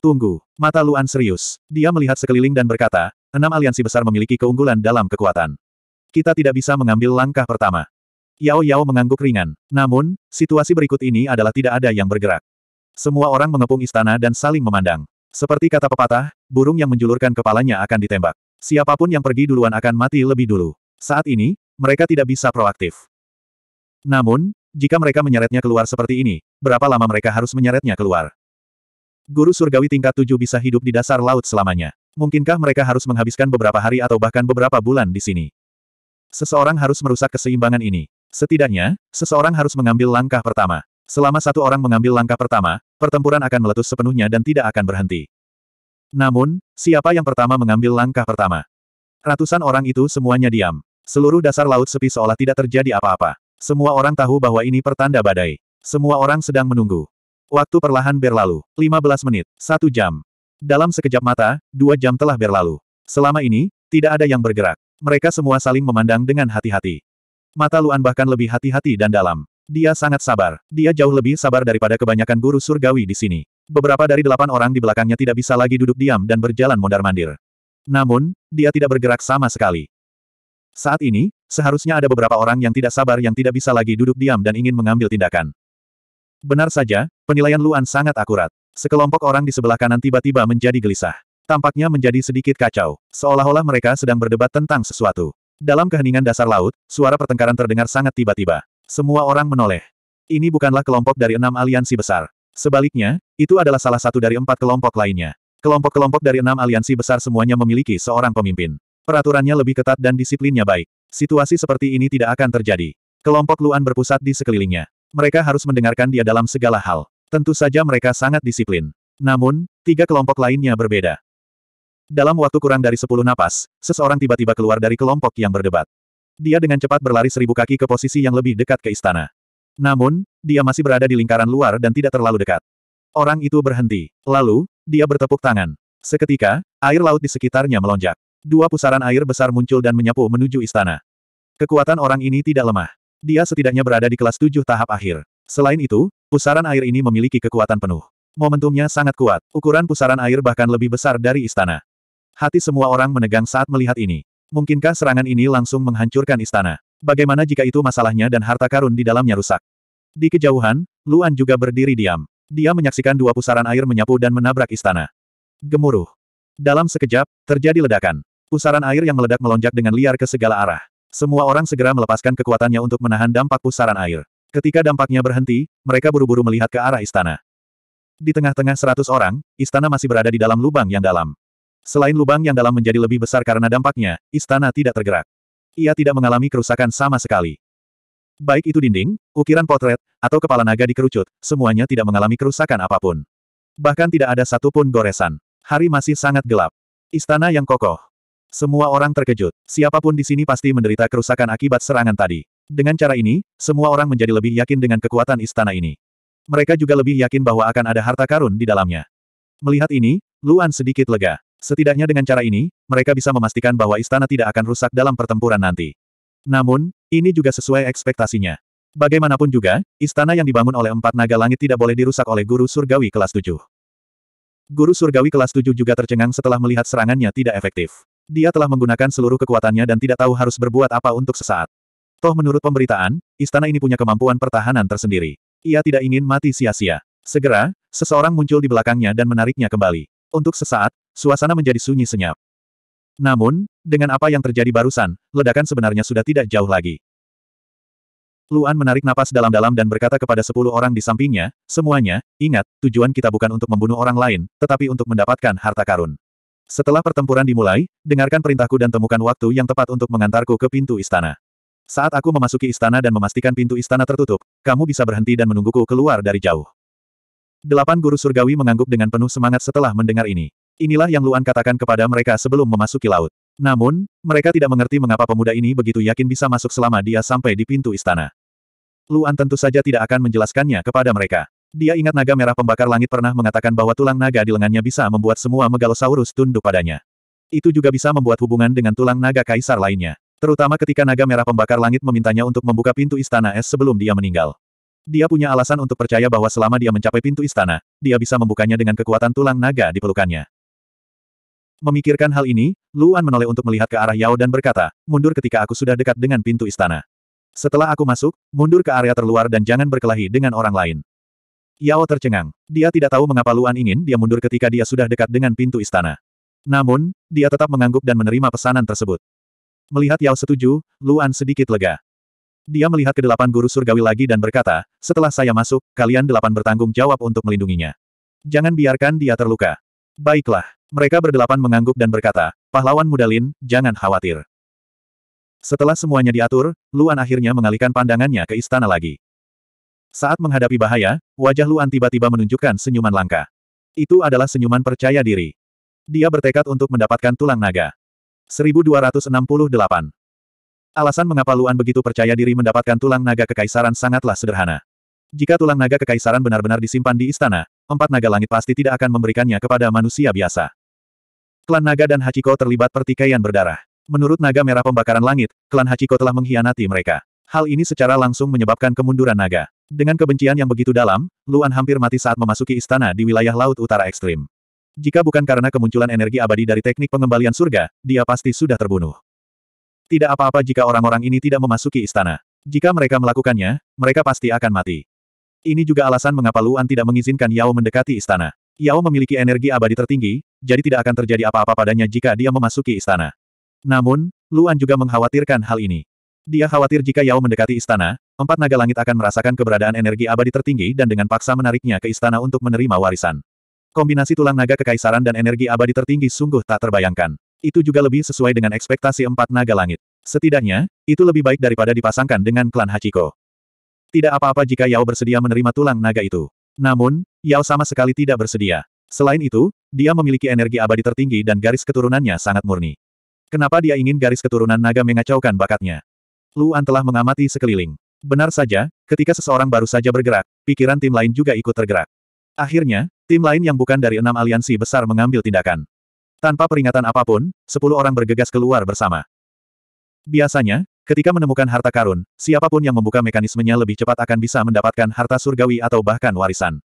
A: Tunggu, mata Luan serius. Dia melihat sekeliling dan berkata, enam aliansi besar memiliki keunggulan dalam kekuatan. Kita tidak bisa mengambil langkah pertama. Yao Yao mengangguk ringan. Namun, situasi berikut ini adalah tidak ada yang bergerak. Semua orang mengepung istana dan saling memandang. Seperti kata pepatah, burung yang menjulurkan kepalanya akan ditembak. Siapapun yang pergi duluan akan mati lebih dulu. Saat ini, mereka tidak bisa proaktif. Namun, jika mereka menyeretnya keluar seperti ini, berapa lama mereka harus menyeretnya keluar? Guru surgawi tingkat tujuh bisa hidup di dasar laut selamanya. Mungkinkah mereka harus menghabiskan beberapa hari atau bahkan beberapa bulan di sini? Seseorang harus merusak keseimbangan ini. Setidaknya, seseorang harus mengambil langkah pertama. Selama satu orang mengambil langkah pertama, pertempuran akan meletus sepenuhnya dan tidak akan berhenti. Namun, siapa yang pertama mengambil langkah pertama? Ratusan orang itu semuanya diam. Seluruh dasar laut sepi seolah tidak terjadi apa-apa. Semua orang tahu bahwa ini pertanda badai. Semua orang sedang menunggu. Waktu perlahan berlalu. 15 menit, 1 jam. Dalam sekejap mata, 2 jam telah berlalu. Selama ini, tidak ada yang bergerak. Mereka semua saling memandang dengan hati-hati. Mata Luan bahkan lebih hati-hati dan dalam. Dia sangat sabar. Dia jauh lebih sabar daripada kebanyakan guru surgawi di sini. Beberapa dari delapan orang di belakangnya tidak bisa lagi duduk diam dan berjalan mondar-mandir. Namun, dia tidak bergerak sama sekali. Saat ini, seharusnya ada beberapa orang yang tidak sabar yang tidak bisa lagi duduk diam dan ingin mengambil tindakan. Benar saja, penilaian Luan sangat akurat. Sekelompok orang di sebelah kanan tiba-tiba menjadi gelisah. Tampaknya menjadi sedikit kacau, seolah-olah mereka sedang berdebat tentang sesuatu. Dalam keheningan dasar laut, suara pertengkaran terdengar sangat tiba-tiba. Semua orang menoleh. Ini bukanlah kelompok dari enam aliansi besar. Sebaliknya, itu adalah salah satu dari empat kelompok lainnya. Kelompok-kelompok dari enam aliansi besar semuanya memiliki seorang pemimpin. Peraturannya lebih ketat dan disiplinnya baik. Situasi seperti ini tidak akan terjadi. Kelompok Luan berpusat di sekelilingnya. Mereka harus mendengarkan dia dalam segala hal. Tentu saja mereka sangat disiplin. Namun, tiga kelompok lainnya berbeda. Dalam waktu kurang dari sepuluh napas, seseorang tiba-tiba keluar dari kelompok yang berdebat. Dia dengan cepat berlari seribu kaki ke posisi yang lebih dekat ke istana. Namun, dia masih berada di lingkaran luar dan tidak terlalu dekat. Orang itu berhenti. Lalu, dia bertepuk tangan. Seketika, air laut di sekitarnya melonjak. Dua pusaran air besar muncul dan menyapu menuju istana. Kekuatan orang ini tidak lemah. Dia setidaknya berada di kelas tujuh tahap akhir. Selain itu, pusaran air ini memiliki kekuatan penuh. Momentumnya sangat kuat. Ukuran pusaran air bahkan lebih besar dari istana. Hati semua orang menegang saat melihat ini. Mungkinkah serangan ini langsung menghancurkan istana? Bagaimana jika itu masalahnya dan harta karun di dalamnya rusak? Di kejauhan, Luan juga berdiri diam. Dia menyaksikan dua pusaran air menyapu dan menabrak istana. Gemuruh. Dalam sekejap, terjadi ledakan. Pusaran air yang meledak melonjak dengan liar ke segala arah. Semua orang segera melepaskan kekuatannya untuk menahan dampak pusaran air. Ketika dampaknya berhenti, mereka buru-buru melihat ke arah istana. Di tengah-tengah seratus orang, istana masih berada di dalam lubang yang dalam. Selain lubang yang dalam menjadi lebih besar karena dampaknya, istana tidak tergerak. Ia tidak mengalami kerusakan sama sekali. Baik itu dinding, ukiran potret, atau kepala naga dikerucut, semuanya tidak mengalami kerusakan apapun. Bahkan tidak ada satupun goresan. Hari masih sangat gelap. Istana yang kokoh. Semua orang terkejut. Siapapun di sini pasti menderita kerusakan akibat serangan tadi. Dengan cara ini, semua orang menjadi lebih yakin dengan kekuatan istana ini. Mereka juga lebih yakin bahwa akan ada harta karun di dalamnya. Melihat ini, Luan sedikit lega. Setidaknya dengan cara ini, mereka bisa memastikan bahwa istana tidak akan rusak dalam pertempuran nanti. Namun, ini juga sesuai ekspektasinya. Bagaimanapun juga, istana yang dibangun oleh empat naga langit tidak boleh dirusak oleh guru surgawi kelas 7. Guru surgawi kelas 7 juga tercengang setelah melihat serangannya tidak efektif. Dia telah menggunakan seluruh kekuatannya dan tidak tahu harus berbuat apa untuk sesaat. Toh menurut pemberitaan, istana ini punya kemampuan pertahanan tersendiri. Ia tidak ingin mati sia-sia. Segera, seseorang muncul di belakangnya dan menariknya kembali. Untuk sesaat, suasana menjadi sunyi senyap. Namun, dengan apa yang terjadi barusan, ledakan sebenarnya sudah tidak jauh lagi. Luan menarik napas dalam-dalam dan berkata kepada sepuluh orang di sampingnya, semuanya, ingat, tujuan kita bukan untuk membunuh orang lain, tetapi untuk mendapatkan harta karun. Setelah pertempuran dimulai, dengarkan perintahku dan temukan waktu yang tepat untuk mengantarku ke pintu istana. Saat aku memasuki istana dan memastikan pintu istana tertutup, kamu bisa berhenti dan menungguku keluar dari jauh. Delapan guru surgawi mengangguk dengan penuh semangat setelah mendengar ini. Inilah yang Luan katakan kepada mereka sebelum memasuki laut. Namun, mereka tidak mengerti mengapa pemuda ini begitu yakin bisa masuk selama dia sampai di pintu istana. Luan tentu saja tidak akan menjelaskannya kepada mereka. Dia ingat naga merah pembakar langit pernah mengatakan bahwa tulang naga di lengannya bisa membuat semua megalosaurus tunduk padanya. Itu juga bisa membuat hubungan dengan tulang naga kaisar lainnya. Terutama ketika naga merah pembakar langit memintanya untuk membuka pintu istana es sebelum dia meninggal. Dia punya alasan untuk percaya bahwa selama dia mencapai pintu istana, dia bisa membukanya dengan kekuatan tulang naga di pelukannya. Memikirkan hal ini, Luan menoleh untuk melihat ke arah Yao dan berkata, mundur ketika aku sudah dekat dengan pintu istana. Setelah aku masuk, mundur ke area terluar dan jangan berkelahi dengan orang lain. Yao tercengang. Dia tidak tahu mengapa Luan ingin dia mundur ketika dia sudah dekat dengan pintu istana. Namun, dia tetap mengangguk dan menerima pesanan tersebut. Melihat Yao setuju, Luan sedikit lega. Dia melihat ke delapan guru surgawi lagi dan berkata, setelah saya masuk, kalian delapan bertanggung jawab untuk melindunginya. Jangan biarkan dia terluka. Baiklah. Mereka berdelapan mengangguk dan berkata, pahlawan muda Lin, jangan khawatir. Setelah semuanya diatur, Luan akhirnya mengalihkan pandangannya ke istana lagi. Saat menghadapi bahaya, wajah Luan tiba-tiba menunjukkan senyuman langka. Itu adalah senyuman percaya diri. Dia bertekad untuk mendapatkan tulang naga. 1268 Alasan mengapa Luan begitu percaya diri mendapatkan tulang naga kekaisaran sangatlah sederhana. Jika tulang naga kekaisaran benar-benar disimpan di istana, empat naga langit pasti tidak akan memberikannya kepada manusia biasa. Klan naga dan Hachiko terlibat pertikaian berdarah. Menurut naga merah pembakaran langit, klan Hachiko telah mengkhianati mereka. Hal ini secara langsung menyebabkan kemunduran naga. Dengan kebencian yang begitu dalam, Luan hampir mati saat memasuki istana di wilayah Laut Utara Ekstrim. Jika bukan karena kemunculan energi abadi dari teknik pengembalian surga, dia pasti sudah terbunuh. Tidak apa-apa jika orang-orang ini tidak memasuki istana. Jika mereka melakukannya, mereka pasti akan mati. Ini juga alasan mengapa Luan tidak mengizinkan Yao mendekati istana. Yao memiliki energi abadi tertinggi, jadi tidak akan terjadi apa-apa padanya jika dia memasuki istana. Namun, Luan juga mengkhawatirkan hal ini. Dia khawatir jika Yao mendekati istana, empat naga langit akan merasakan keberadaan energi abadi tertinggi dan dengan paksa menariknya ke istana untuk menerima warisan. Kombinasi tulang naga kekaisaran dan energi abadi tertinggi sungguh tak terbayangkan. Itu juga lebih sesuai dengan ekspektasi empat naga langit. Setidaknya, itu lebih baik daripada dipasangkan dengan klan Hachiko. Tidak apa-apa jika Yao bersedia menerima tulang naga itu. Namun, Yao sama sekali tidak bersedia. Selain itu, dia memiliki energi abadi tertinggi dan garis keturunannya sangat murni. Kenapa dia ingin garis keturunan naga mengacaukan bakatnya? Luan telah mengamati sekeliling. Benar saja, ketika seseorang baru saja bergerak, pikiran tim lain juga ikut tergerak. Akhirnya, tim lain yang bukan dari enam aliansi besar mengambil tindakan. Tanpa peringatan apapun, sepuluh orang bergegas keluar bersama. Biasanya, Ketika menemukan harta karun, siapapun yang membuka mekanismenya lebih cepat akan bisa mendapatkan harta surgawi atau bahkan warisan.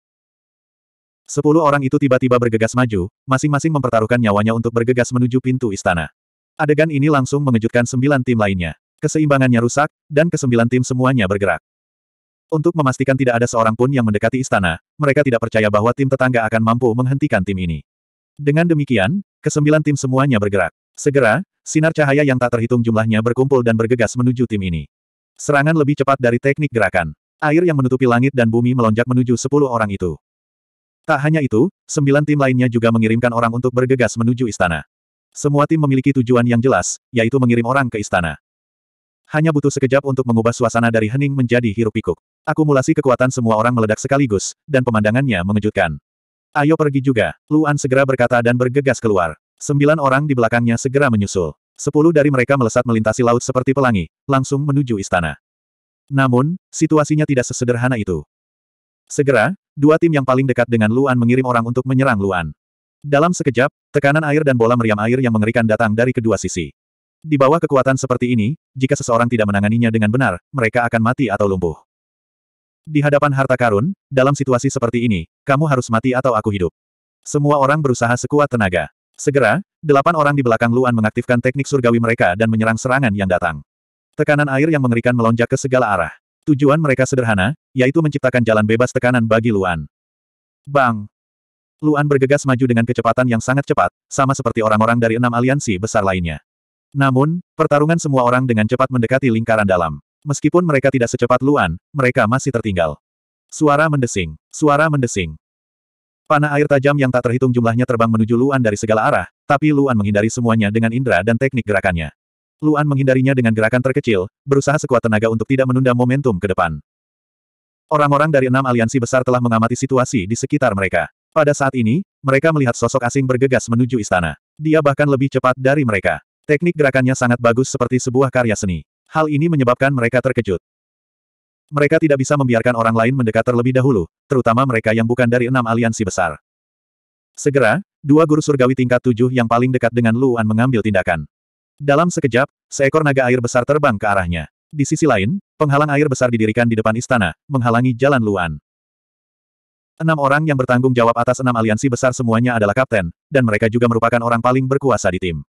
A: Sepuluh orang itu tiba-tiba bergegas maju, masing-masing mempertaruhkan nyawanya untuk bergegas menuju pintu istana. Adegan ini langsung mengejutkan sembilan tim lainnya. Keseimbangannya rusak, dan kesembilan tim semuanya bergerak. Untuk memastikan tidak ada seorang pun yang mendekati istana, mereka tidak percaya bahwa tim tetangga akan mampu menghentikan tim ini. Dengan demikian, kesembilan tim semuanya bergerak. Segera, Sinar cahaya yang tak terhitung jumlahnya berkumpul dan bergegas menuju tim ini. Serangan lebih cepat dari teknik gerakan. Air yang menutupi langit dan bumi melonjak menuju sepuluh orang itu. Tak hanya itu, sembilan tim lainnya juga mengirimkan orang untuk bergegas menuju istana. Semua tim memiliki tujuan yang jelas, yaitu mengirim orang ke istana. Hanya butuh sekejap untuk mengubah suasana dari hening menjadi hiruk-pikuk. Akumulasi kekuatan semua orang meledak sekaligus, dan pemandangannya mengejutkan. Ayo pergi juga, Luan segera berkata dan bergegas keluar. Sembilan orang di belakangnya segera menyusul. Sepuluh dari mereka melesat melintasi laut seperti pelangi, langsung menuju istana. Namun, situasinya tidak sesederhana itu. Segera, dua tim yang paling dekat dengan Luan mengirim orang untuk menyerang Luan. Dalam sekejap, tekanan air dan bola meriam air yang mengerikan datang dari kedua sisi. Di bawah kekuatan seperti ini, jika seseorang tidak menanganinya dengan benar, mereka akan mati atau lumpuh. Di hadapan harta karun, dalam situasi seperti ini, kamu harus mati atau aku hidup. Semua orang berusaha sekuat tenaga. Segera, delapan orang di belakang Luan mengaktifkan teknik surgawi mereka dan menyerang serangan yang datang. Tekanan air yang mengerikan melonjak ke segala arah. Tujuan mereka sederhana, yaitu menciptakan jalan bebas tekanan bagi Luan. Bang! Luan bergegas maju dengan kecepatan yang sangat cepat, sama seperti orang-orang dari enam aliansi besar lainnya. Namun, pertarungan semua orang dengan cepat mendekati lingkaran dalam. Meskipun mereka tidak secepat Luan, mereka masih tertinggal. Suara mendesing, suara mendesing. Panah air tajam yang tak terhitung jumlahnya terbang menuju Luan dari segala arah, tapi Luan menghindari semuanya dengan indera dan teknik gerakannya. Luan menghindarinya dengan gerakan terkecil, berusaha sekuat tenaga untuk tidak menunda momentum ke depan. Orang-orang dari enam aliansi besar telah mengamati situasi di sekitar mereka. Pada saat ini, mereka melihat sosok asing bergegas menuju istana. Dia bahkan lebih cepat dari mereka. Teknik gerakannya sangat bagus seperti sebuah karya seni. Hal ini menyebabkan mereka terkejut. Mereka tidak bisa membiarkan orang lain mendekat terlebih dahulu, terutama mereka yang bukan dari enam aliansi besar. Segera, dua guru surgawi tingkat tujuh yang paling dekat dengan Luan mengambil tindakan. Dalam sekejap, seekor naga air besar terbang ke arahnya. Di sisi lain, penghalang air besar didirikan di depan istana, menghalangi jalan Luan. Enam orang yang bertanggung jawab atas enam aliansi besar semuanya adalah kapten, dan mereka juga merupakan orang paling berkuasa di tim.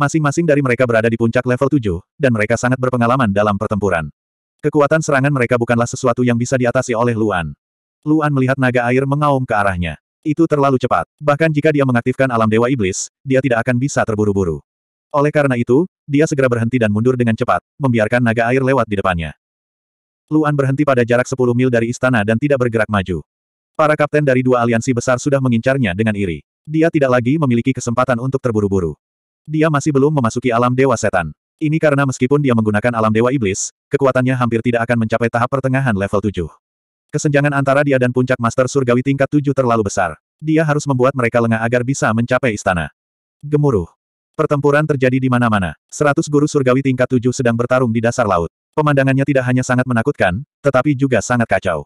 A: Masing-masing dari mereka berada di puncak level tujuh, dan mereka sangat berpengalaman dalam pertempuran. Kekuatan serangan mereka bukanlah sesuatu yang bisa diatasi oleh Luan. Luan melihat naga air mengaum ke arahnya. Itu terlalu cepat. Bahkan jika dia mengaktifkan alam dewa iblis, dia tidak akan bisa terburu-buru. Oleh karena itu, dia segera berhenti dan mundur dengan cepat, membiarkan naga air lewat di depannya. Luan berhenti pada jarak 10 mil dari istana dan tidak bergerak maju. Para kapten dari dua aliansi besar sudah mengincarnya dengan iri. Dia tidak lagi memiliki kesempatan untuk terburu-buru. Dia masih belum memasuki alam dewa setan. Ini karena meskipun dia menggunakan alam Dewa Iblis, kekuatannya hampir tidak akan mencapai tahap pertengahan level 7. Kesenjangan antara dia dan puncak Master Surgawi tingkat 7 terlalu besar. Dia harus membuat mereka lengah agar bisa mencapai istana. Gemuruh. Pertempuran terjadi di mana-mana. Seratus guru surgawi tingkat 7 sedang bertarung di dasar laut. Pemandangannya tidak hanya sangat menakutkan, tetapi juga sangat kacau.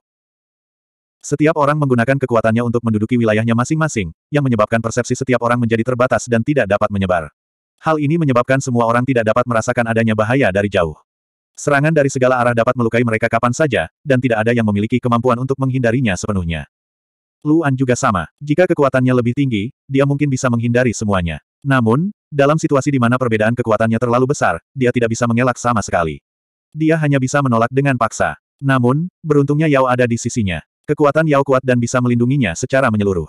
A: Setiap orang menggunakan kekuatannya untuk menduduki wilayahnya masing-masing, yang menyebabkan persepsi setiap orang menjadi terbatas dan tidak dapat menyebar. Hal ini menyebabkan semua orang tidak dapat merasakan adanya bahaya dari jauh. Serangan dari segala arah dapat melukai mereka kapan saja, dan tidak ada yang memiliki kemampuan untuk menghindarinya sepenuhnya. Luan juga sama, jika kekuatannya lebih tinggi, dia mungkin bisa menghindari semuanya. Namun, dalam situasi di mana perbedaan kekuatannya terlalu besar, dia tidak bisa mengelak sama sekali. Dia hanya bisa menolak dengan paksa. Namun, beruntungnya Yao ada di sisinya. Kekuatan Yao kuat dan bisa melindunginya secara menyeluruh.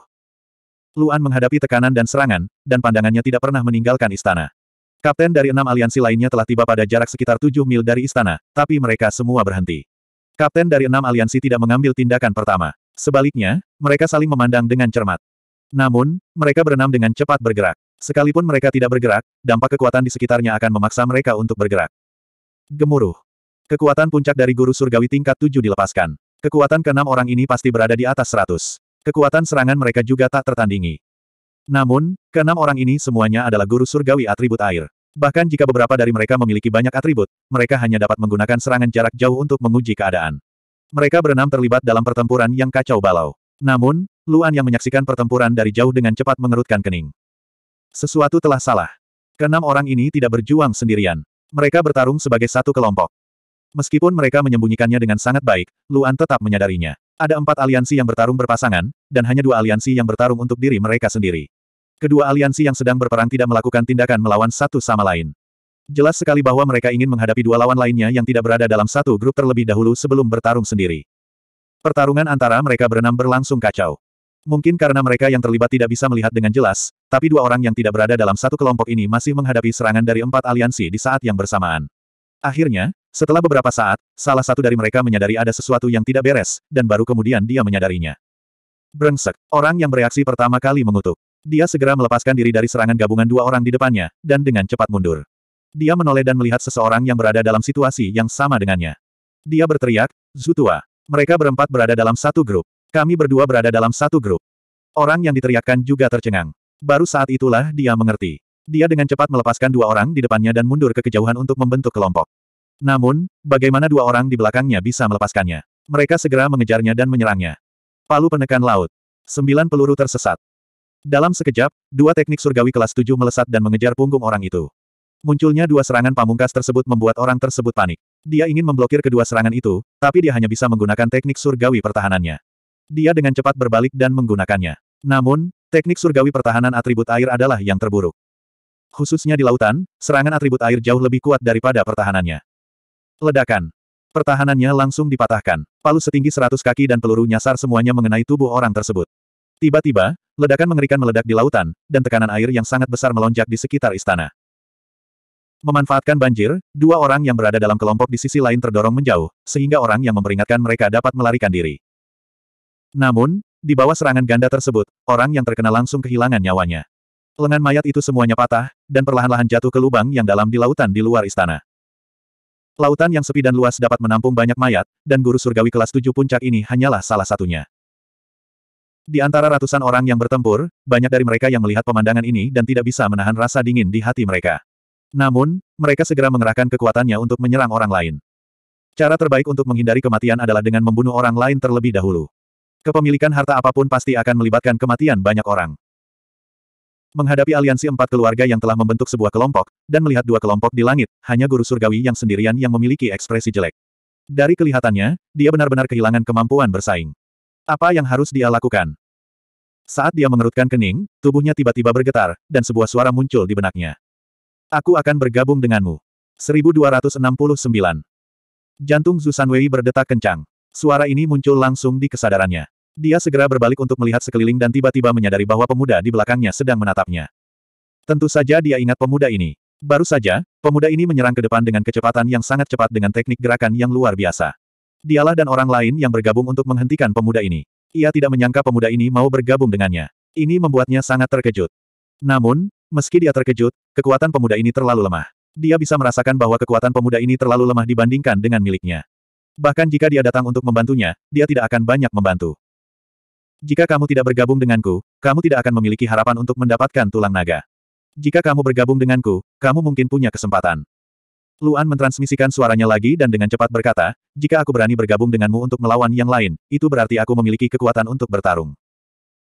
A: Luan menghadapi tekanan dan serangan, dan pandangannya tidak pernah meninggalkan istana. Kapten dari enam aliansi lainnya telah tiba pada jarak sekitar tujuh mil dari istana, tapi mereka semua berhenti. Kapten dari enam aliansi tidak mengambil tindakan pertama. Sebaliknya, mereka saling memandang dengan cermat. Namun, mereka berenam dengan cepat bergerak. Sekalipun mereka tidak bergerak, dampak kekuatan di sekitarnya akan memaksa mereka untuk bergerak. Gemuruh. Kekuatan puncak dari guru surgawi tingkat tujuh dilepaskan. Kekuatan keenam orang ini pasti berada di atas seratus. Kekuatan serangan mereka juga tak tertandingi. Namun, keenam orang ini semuanya adalah guru surgawi atribut air. Bahkan jika beberapa dari mereka memiliki banyak atribut, mereka hanya dapat menggunakan serangan jarak jauh untuk menguji keadaan. Mereka berenam terlibat dalam pertempuran yang kacau balau. Namun, Luan yang menyaksikan pertempuran dari jauh dengan cepat mengerutkan kening. Sesuatu telah salah. Keenam orang ini tidak berjuang sendirian. Mereka bertarung sebagai satu kelompok. Meskipun mereka menyembunyikannya dengan sangat baik, Luan tetap menyadarinya. Ada empat aliansi yang bertarung berpasangan, dan hanya dua aliansi yang bertarung untuk diri mereka sendiri. Kedua aliansi yang sedang berperang tidak melakukan tindakan melawan satu sama lain. Jelas sekali bahwa mereka ingin menghadapi dua lawan lainnya yang tidak berada dalam satu grup terlebih dahulu sebelum bertarung sendiri. Pertarungan antara mereka berenam berlangsung kacau. Mungkin karena mereka yang terlibat tidak bisa melihat dengan jelas, tapi dua orang yang tidak berada dalam satu kelompok ini masih menghadapi serangan dari empat aliansi di saat yang bersamaan. Akhirnya, setelah beberapa saat, salah satu dari mereka menyadari ada sesuatu yang tidak beres, dan baru kemudian dia menyadarinya. Brengsek, orang yang bereaksi pertama kali mengutuk. Dia segera melepaskan diri dari serangan gabungan dua orang di depannya, dan dengan cepat mundur. Dia menoleh dan melihat seseorang yang berada dalam situasi yang sama dengannya. Dia berteriak, Zutua. Mereka berempat berada dalam satu grup. Kami berdua berada dalam satu grup. Orang yang diteriakkan juga tercengang. Baru saat itulah dia mengerti. Dia dengan cepat melepaskan dua orang di depannya dan mundur ke kejauhan untuk membentuk kelompok. Namun, bagaimana dua orang di belakangnya bisa melepaskannya? Mereka segera mengejarnya dan menyerangnya. Palu penekan laut. Sembilan peluru tersesat. Dalam sekejap, dua teknik surgawi kelas tujuh melesat dan mengejar punggung orang itu. Munculnya dua serangan pamungkas tersebut membuat orang tersebut panik. Dia ingin memblokir kedua serangan itu, tapi dia hanya bisa menggunakan teknik surgawi pertahanannya. Dia dengan cepat berbalik dan menggunakannya. Namun, teknik surgawi pertahanan atribut air adalah yang terburuk. Khususnya di lautan, serangan atribut air jauh lebih kuat daripada pertahanannya. Ledakan. Pertahanannya langsung dipatahkan. Palu setinggi seratus kaki dan peluru nyasar semuanya mengenai tubuh orang tersebut. Tiba-tiba, ledakan mengerikan meledak di lautan, dan tekanan air yang sangat besar melonjak di sekitar istana. Memanfaatkan banjir, dua orang yang berada dalam kelompok di sisi lain terdorong menjauh, sehingga orang yang memperingatkan mereka dapat melarikan diri. Namun, di bawah serangan ganda tersebut, orang yang terkena langsung kehilangan nyawanya. Lengan mayat itu semuanya patah, dan perlahan-lahan jatuh ke lubang yang dalam di lautan di luar istana. Lautan yang sepi dan luas dapat menampung banyak mayat, dan guru surgawi kelas tujuh puncak ini hanyalah salah satunya. Di antara ratusan orang yang bertempur, banyak dari mereka yang melihat pemandangan ini dan tidak bisa menahan rasa dingin di hati mereka. Namun, mereka segera mengerahkan kekuatannya untuk menyerang orang lain. Cara terbaik untuk menghindari kematian adalah dengan membunuh orang lain terlebih dahulu. Kepemilikan harta apapun pasti akan melibatkan kematian banyak orang. Menghadapi aliansi empat keluarga yang telah membentuk sebuah kelompok, dan melihat dua kelompok di langit, hanya guru surgawi yang sendirian yang memiliki ekspresi jelek. Dari kelihatannya, dia benar-benar kehilangan kemampuan bersaing. Apa yang harus dia lakukan? Saat dia mengerutkan kening, tubuhnya tiba-tiba bergetar, dan sebuah suara muncul di benaknya. Aku akan bergabung denganmu. 1269. Jantung Zusanwei berdetak kencang. Suara ini muncul langsung di kesadarannya. Dia segera berbalik untuk melihat sekeliling dan tiba-tiba menyadari bahwa pemuda di belakangnya sedang menatapnya. Tentu saja dia ingat pemuda ini. Baru saja, pemuda ini menyerang ke depan dengan kecepatan yang sangat cepat dengan teknik gerakan yang luar biasa. Dialah dan orang lain yang bergabung untuk menghentikan pemuda ini. Ia tidak menyangka pemuda ini mau bergabung dengannya. Ini membuatnya sangat terkejut. Namun, meski dia terkejut, kekuatan pemuda ini terlalu lemah. Dia bisa merasakan bahwa kekuatan pemuda ini terlalu lemah dibandingkan dengan miliknya. Bahkan jika dia datang untuk membantunya, dia tidak akan banyak membantu. Jika kamu tidak bergabung denganku, kamu tidak akan memiliki harapan untuk mendapatkan tulang naga. Jika kamu bergabung denganku, kamu mungkin punya kesempatan. Luan mentransmisikan suaranya lagi dan dengan cepat berkata, jika aku berani bergabung denganmu untuk melawan yang lain, itu berarti aku memiliki kekuatan untuk bertarung.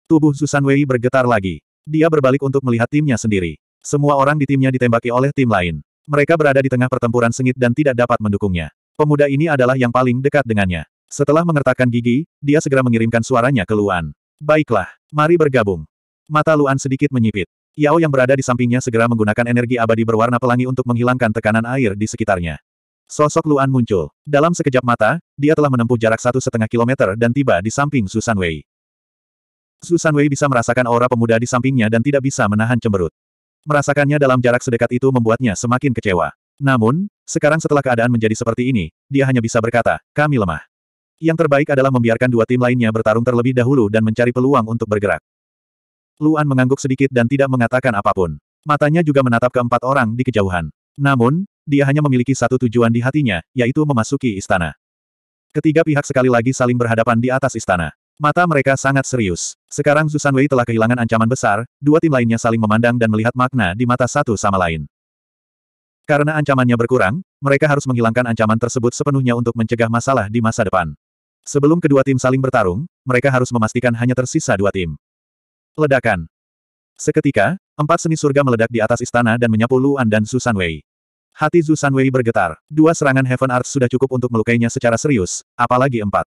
A: Tubuh Susan Wei bergetar lagi. Dia berbalik untuk melihat timnya sendiri. Semua orang di timnya ditembaki oleh tim lain. Mereka berada di tengah pertempuran sengit dan tidak dapat mendukungnya. Pemuda ini adalah yang paling dekat dengannya. Setelah mengertakkan gigi, dia segera mengirimkan suaranya ke Luan. Baiklah, mari bergabung. Mata Luan sedikit menyipit. Yao yang berada di sampingnya segera menggunakan energi abadi berwarna pelangi untuk menghilangkan tekanan air di sekitarnya. Sosok Luan muncul. Dalam sekejap mata, dia telah menempuh jarak satu setengah kilometer dan tiba di samping Susan Wei. Susan Wei bisa merasakan aura pemuda di sampingnya dan tidak bisa menahan cemberut. Merasakannya dalam jarak sedekat itu membuatnya semakin kecewa. Namun, sekarang setelah keadaan menjadi seperti ini, dia hanya bisa berkata, kami lemah. Yang terbaik adalah membiarkan dua tim lainnya bertarung terlebih dahulu dan mencari peluang untuk bergerak. Luan mengangguk sedikit dan tidak mengatakan apapun. Matanya juga menatap keempat orang di kejauhan. Namun, dia hanya memiliki satu tujuan di hatinya, yaitu memasuki istana. Ketiga pihak sekali lagi saling berhadapan di atas istana. Mata mereka sangat serius. Sekarang Susan Wei telah kehilangan ancaman besar, dua tim lainnya saling memandang dan melihat makna di mata satu sama lain. Karena ancamannya berkurang, mereka harus menghilangkan ancaman tersebut sepenuhnya untuk mencegah masalah di masa depan. Sebelum kedua tim saling bertarung, mereka harus memastikan hanya tersisa dua tim. Ledakan. Seketika, empat seni surga meledak di atas istana dan menyapu Luan dan Susan Wei. Hati Susan Wei bergetar. Dua serangan Heaven Arts sudah cukup untuk melukainya secara serius, apalagi empat.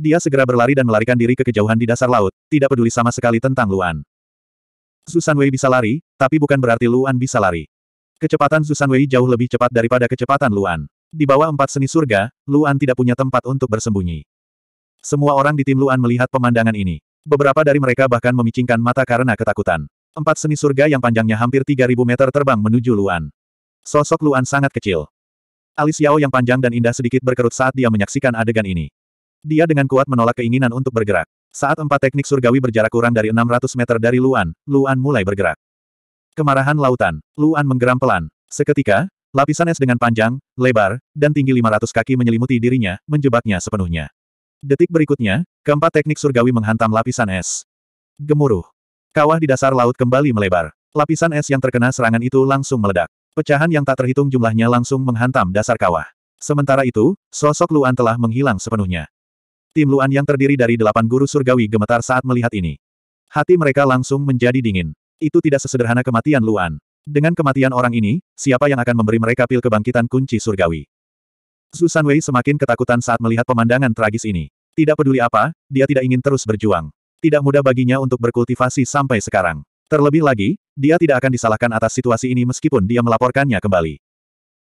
A: Dia segera berlari dan melarikan diri ke kejauhan di dasar laut, tidak peduli sama sekali tentang Luan. Susan Wei bisa lari, tapi bukan berarti Luan bisa lari. Kecepatan Susan Wei jauh lebih cepat daripada kecepatan Luan. Di bawah empat seni surga, Luan tidak punya tempat untuk bersembunyi. Semua orang di tim Luan melihat pemandangan ini. Beberapa dari mereka bahkan memicingkan mata karena ketakutan. Empat seni surga yang panjangnya hampir 3.000 meter terbang menuju Luan. Sosok Luan sangat kecil. Alis Yao yang panjang dan indah sedikit berkerut saat dia menyaksikan adegan ini. Dia dengan kuat menolak keinginan untuk bergerak. Saat empat teknik surgawi berjarak kurang dari 600 meter dari Luan, Luan mulai bergerak. Kemarahan lautan. Luan menggeram pelan. Seketika, lapisan es dengan panjang, lebar, dan tinggi 500 kaki menyelimuti dirinya, menjebaknya sepenuhnya. Detik berikutnya, keempat teknik surgawi menghantam lapisan es. Gemuruh. Kawah di dasar laut kembali melebar. Lapisan es yang terkena serangan itu langsung meledak. Pecahan yang tak terhitung jumlahnya langsung menghantam dasar kawah. Sementara itu, sosok Luan telah menghilang sepenuhnya. Tim Luan yang terdiri dari delapan guru surgawi gemetar saat melihat ini. Hati mereka langsung menjadi dingin. Itu tidak sesederhana kematian Luan. Dengan kematian orang ini, siapa yang akan memberi mereka pil kebangkitan kunci surgawi? Susan Wei semakin ketakutan saat melihat pemandangan tragis ini. Tidak peduli apa, dia tidak ingin terus berjuang. Tidak mudah baginya untuk berkultivasi sampai sekarang. Terlebih lagi, dia tidak akan disalahkan atas situasi ini meskipun dia melaporkannya kembali.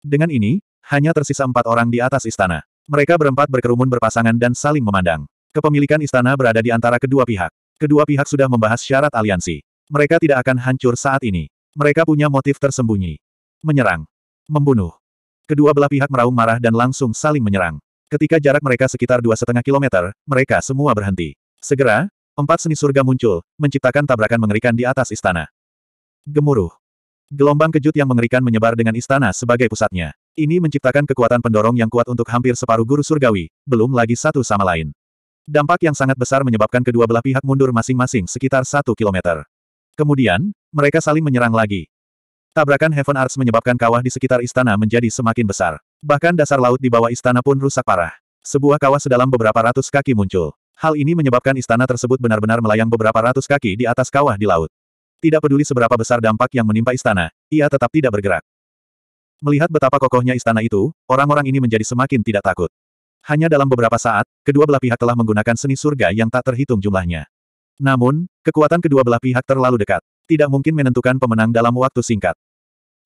A: Dengan ini, hanya tersisa empat orang di atas istana. Mereka berempat berkerumun berpasangan dan saling memandang. Kepemilikan istana berada di antara kedua pihak. Kedua pihak sudah membahas syarat aliansi. Mereka tidak akan hancur saat ini. Mereka punya motif tersembunyi. Menyerang. Membunuh. Kedua belah pihak meraung marah dan langsung saling menyerang. Ketika jarak mereka sekitar dua setengah kilometer, mereka semua berhenti. Segera, empat seni surga muncul, menciptakan tabrakan mengerikan di atas istana. Gemuruh. Gelombang kejut yang mengerikan menyebar dengan istana sebagai pusatnya. Ini menciptakan kekuatan pendorong yang kuat untuk hampir separuh guru surgawi, belum lagi satu sama lain. Dampak yang sangat besar menyebabkan kedua belah pihak mundur masing-masing sekitar satu kilometer. Kemudian, mereka saling menyerang lagi. Tabrakan Heaven Arts menyebabkan kawah di sekitar istana menjadi semakin besar. Bahkan dasar laut di bawah istana pun rusak parah. Sebuah kawah sedalam beberapa ratus kaki muncul. Hal ini menyebabkan istana tersebut benar-benar melayang beberapa ratus kaki di atas kawah di laut. Tidak peduli seberapa besar dampak yang menimpa istana, ia tetap tidak bergerak. Melihat betapa kokohnya istana itu, orang-orang ini menjadi semakin tidak takut. Hanya dalam beberapa saat, kedua belah pihak telah menggunakan seni surga yang tak terhitung jumlahnya. Namun, kekuatan kedua belah pihak terlalu dekat. Tidak mungkin menentukan pemenang dalam waktu singkat.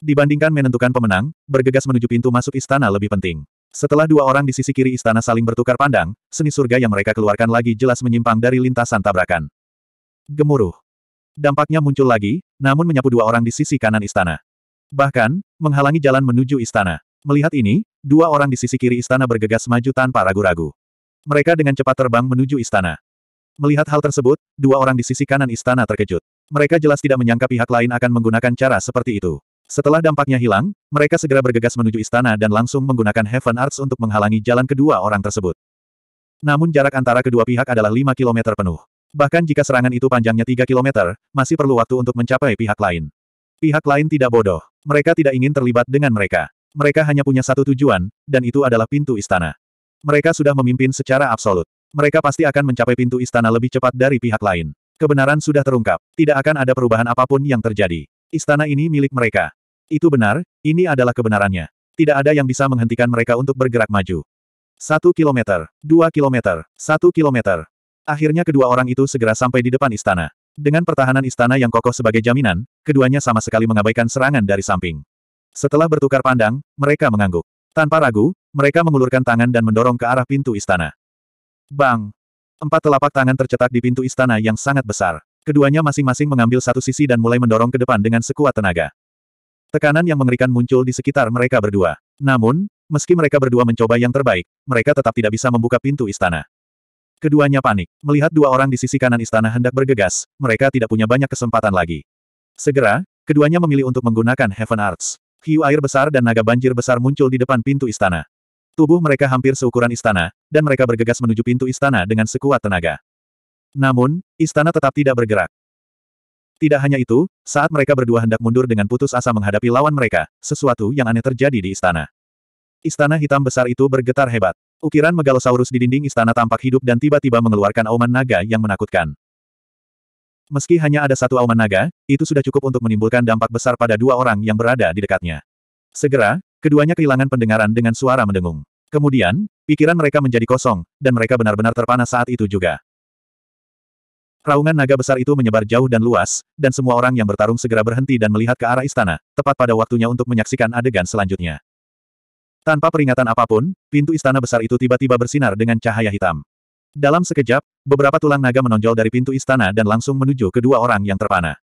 A: Dibandingkan menentukan pemenang, bergegas menuju pintu masuk istana lebih penting. Setelah dua orang di sisi kiri istana saling bertukar pandang, seni surga yang mereka keluarkan lagi jelas menyimpang dari lintasan tabrakan. Gemuruh. Dampaknya muncul lagi, namun menyapu dua orang di sisi kanan istana. Bahkan, menghalangi jalan menuju istana. Melihat ini, dua orang di sisi kiri istana bergegas maju tanpa ragu-ragu. Mereka dengan cepat terbang menuju istana. Melihat hal tersebut, dua orang di sisi kanan istana terkejut. Mereka jelas tidak menyangka pihak lain akan menggunakan cara seperti itu. Setelah dampaknya hilang, mereka segera bergegas menuju istana dan langsung menggunakan Heaven Arts untuk menghalangi jalan kedua orang tersebut. Namun jarak antara kedua pihak adalah 5 km penuh. Bahkan jika serangan itu panjangnya 3 km, masih perlu waktu untuk mencapai pihak lain. Pihak lain tidak bodoh. Mereka tidak ingin terlibat dengan mereka. Mereka hanya punya satu tujuan, dan itu adalah pintu istana. Mereka sudah memimpin secara absolut. Mereka pasti akan mencapai pintu istana lebih cepat dari pihak lain. Kebenaran sudah terungkap. Tidak akan ada perubahan apapun yang terjadi. Istana ini milik mereka. Itu benar, ini adalah kebenarannya. Tidak ada yang bisa menghentikan mereka untuk bergerak maju. Satu kilometer, dua kilometer, satu kilometer. Akhirnya kedua orang itu segera sampai di depan istana. Dengan pertahanan istana yang kokoh sebagai jaminan, keduanya sama sekali mengabaikan serangan dari samping. Setelah bertukar pandang, mereka mengangguk. Tanpa ragu, mereka mengulurkan tangan dan mendorong ke arah pintu istana. Bang! Empat telapak tangan tercetak di pintu istana yang sangat besar. Keduanya masing-masing mengambil satu sisi dan mulai mendorong ke depan dengan sekuat tenaga. Tekanan yang mengerikan muncul di sekitar mereka berdua. Namun, meski mereka berdua mencoba yang terbaik, mereka tetap tidak bisa membuka pintu istana. Keduanya panik. Melihat dua orang di sisi kanan istana hendak bergegas, mereka tidak punya banyak kesempatan lagi. Segera, keduanya memilih untuk menggunakan Heaven Arts. Hiu air besar dan naga banjir besar muncul di depan pintu istana. Tubuh mereka hampir seukuran istana, dan mereka bergegas menuju pintu istana dengan sekuat tenaga. Namun, istana tetap tidak bergerak. Tidak hanya itu, saat mereka berdua hendak mundur dengan putus asa menghadapi lawan mereka, sesuatu yang aneh terjadi di istana. Istana hitam besar itu bergetar hebat. Ukiran megalosaurus di dinding istana tampak hidup dan tiba-tiba mengeluarkan auman naga yang menakutkan. Meski hanya ada satu auman naga, itu sudah cukup untuk menimbulkan dampak besar pada dua orang yang berada di dekatnya. Segera, keduanya kehilangan pendengaran dengan suara mendengung. Kemudian, pikiran mereka menjadi kosong, dan mereka benar-benar terpana saat itu juga. Raungan naga besar itu menyebar jauh dan luas, dan semua orang yang bertarung segera berhenti dan melihat ke arah istana, tepat pada waktunya untuk menyaksikan adegan selanjutnya. Tanpa peringatan apapun, pintu istana besar itu tiba-tiba bersinar dengan cahaya hitam. Dalam sekejap, beberapa tulang naga menonjol dari pintu istana dan langsung menuju kedua orang yang terpana.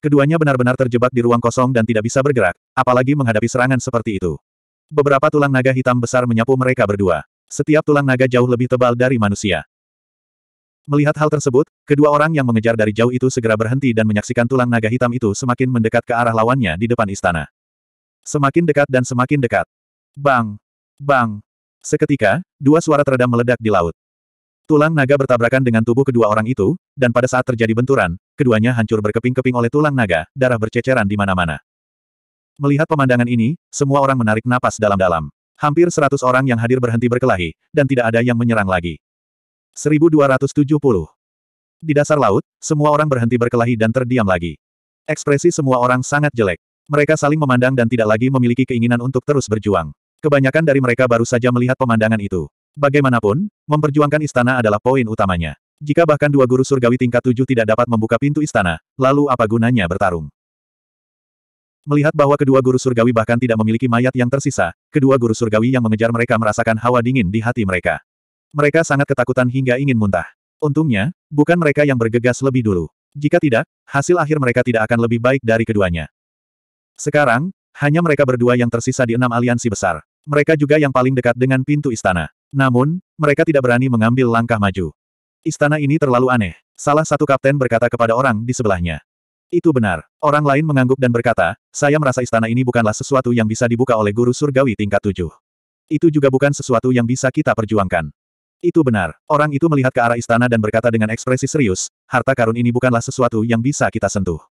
A: Keduanya benar-benar terjebak di ruang kosong dan tidak bisa bergerak, apalagi menghadapi serangan seperti itu. Beberapa tulang naga hitam besar menyapu mereka berdua. Setiap tulang naga jauh lebih tebal dari manusia. Melihat hal tersebut, kedua orang yang mengejar dari jauh itu segera berhenti dan menyaksikan tulang naga hitam itu semakin mendekat ke arah lawannya di depan istana. Semakin dekat dan semakin dekat. Bang! Bang! Seketika, dua suara teredam meledak di laut. Tulang naga bertabrakan dengan tubuh kedua orang itu, dan pada saat terjadi benturan, keduanya hancur berkeping-keping oleh tulang naga, darah berceceran di mana-mana. Melihat pemandangan ini, semua orang menarik napas dalam-dalam. Hampir seratus orang yang hadir berhenti berkelahi, dan tidak ada yang menyerang lagi. 1270. Di dasar laut, semua orang berhenti berkelahi dan terdiam lagi. Ekspresi semua orang sangat jelek. Mereka saling memandang dan tidak lagi memiliki keinginan untuk terus berjuang. Kebanyakan dari mereka baru saja melihat pemandangan itu. Bagaimanapun, memperjuangkan istana adalah poin utamanya. Jika bahkan dua guru surgawi tingkat tujuh tidak dapat membuka pintu istana, lalu apa gunanya bertarung? Melihat bahwa kedua guru surgawi bahkan tidak memiliki mayat yang tersisa, kedua guru surgawi yang mengejar mereka merasakan hawa dingin di hati mereka. Mereka sangat ketakutan hingga ingin muntah. Untungnya, bukan mereka yang bergegas lebih dulu. Jika tidak, hasil akhir mereka tidak akan lebih baik dari keduanya. Sekarang, hanya mereka berdua yang tersisa di enam aliansi besar. Mereka juga yang paling dekat dengan pintu istana. Namun, mereka tidak berani mengambil langkah maju. Istana ini terlalu aneh. Salah satu kapten berkata kepada orang di sebelahnya. Itu benar. Orang lain mengangguk dan berkata, saya merasa istana ini bukanlah sesuatu yang bisa dibuka oleh guru surgawi tingkat tujuh. Itu juga bukan sesuatu yang bisa kita perjuangkan. Itu benar. Orang itu melihat ke arah istana dan berkata dengan ekspresi serius, harta karun ini bukanlah sesuatu yang bisa kita sentuh.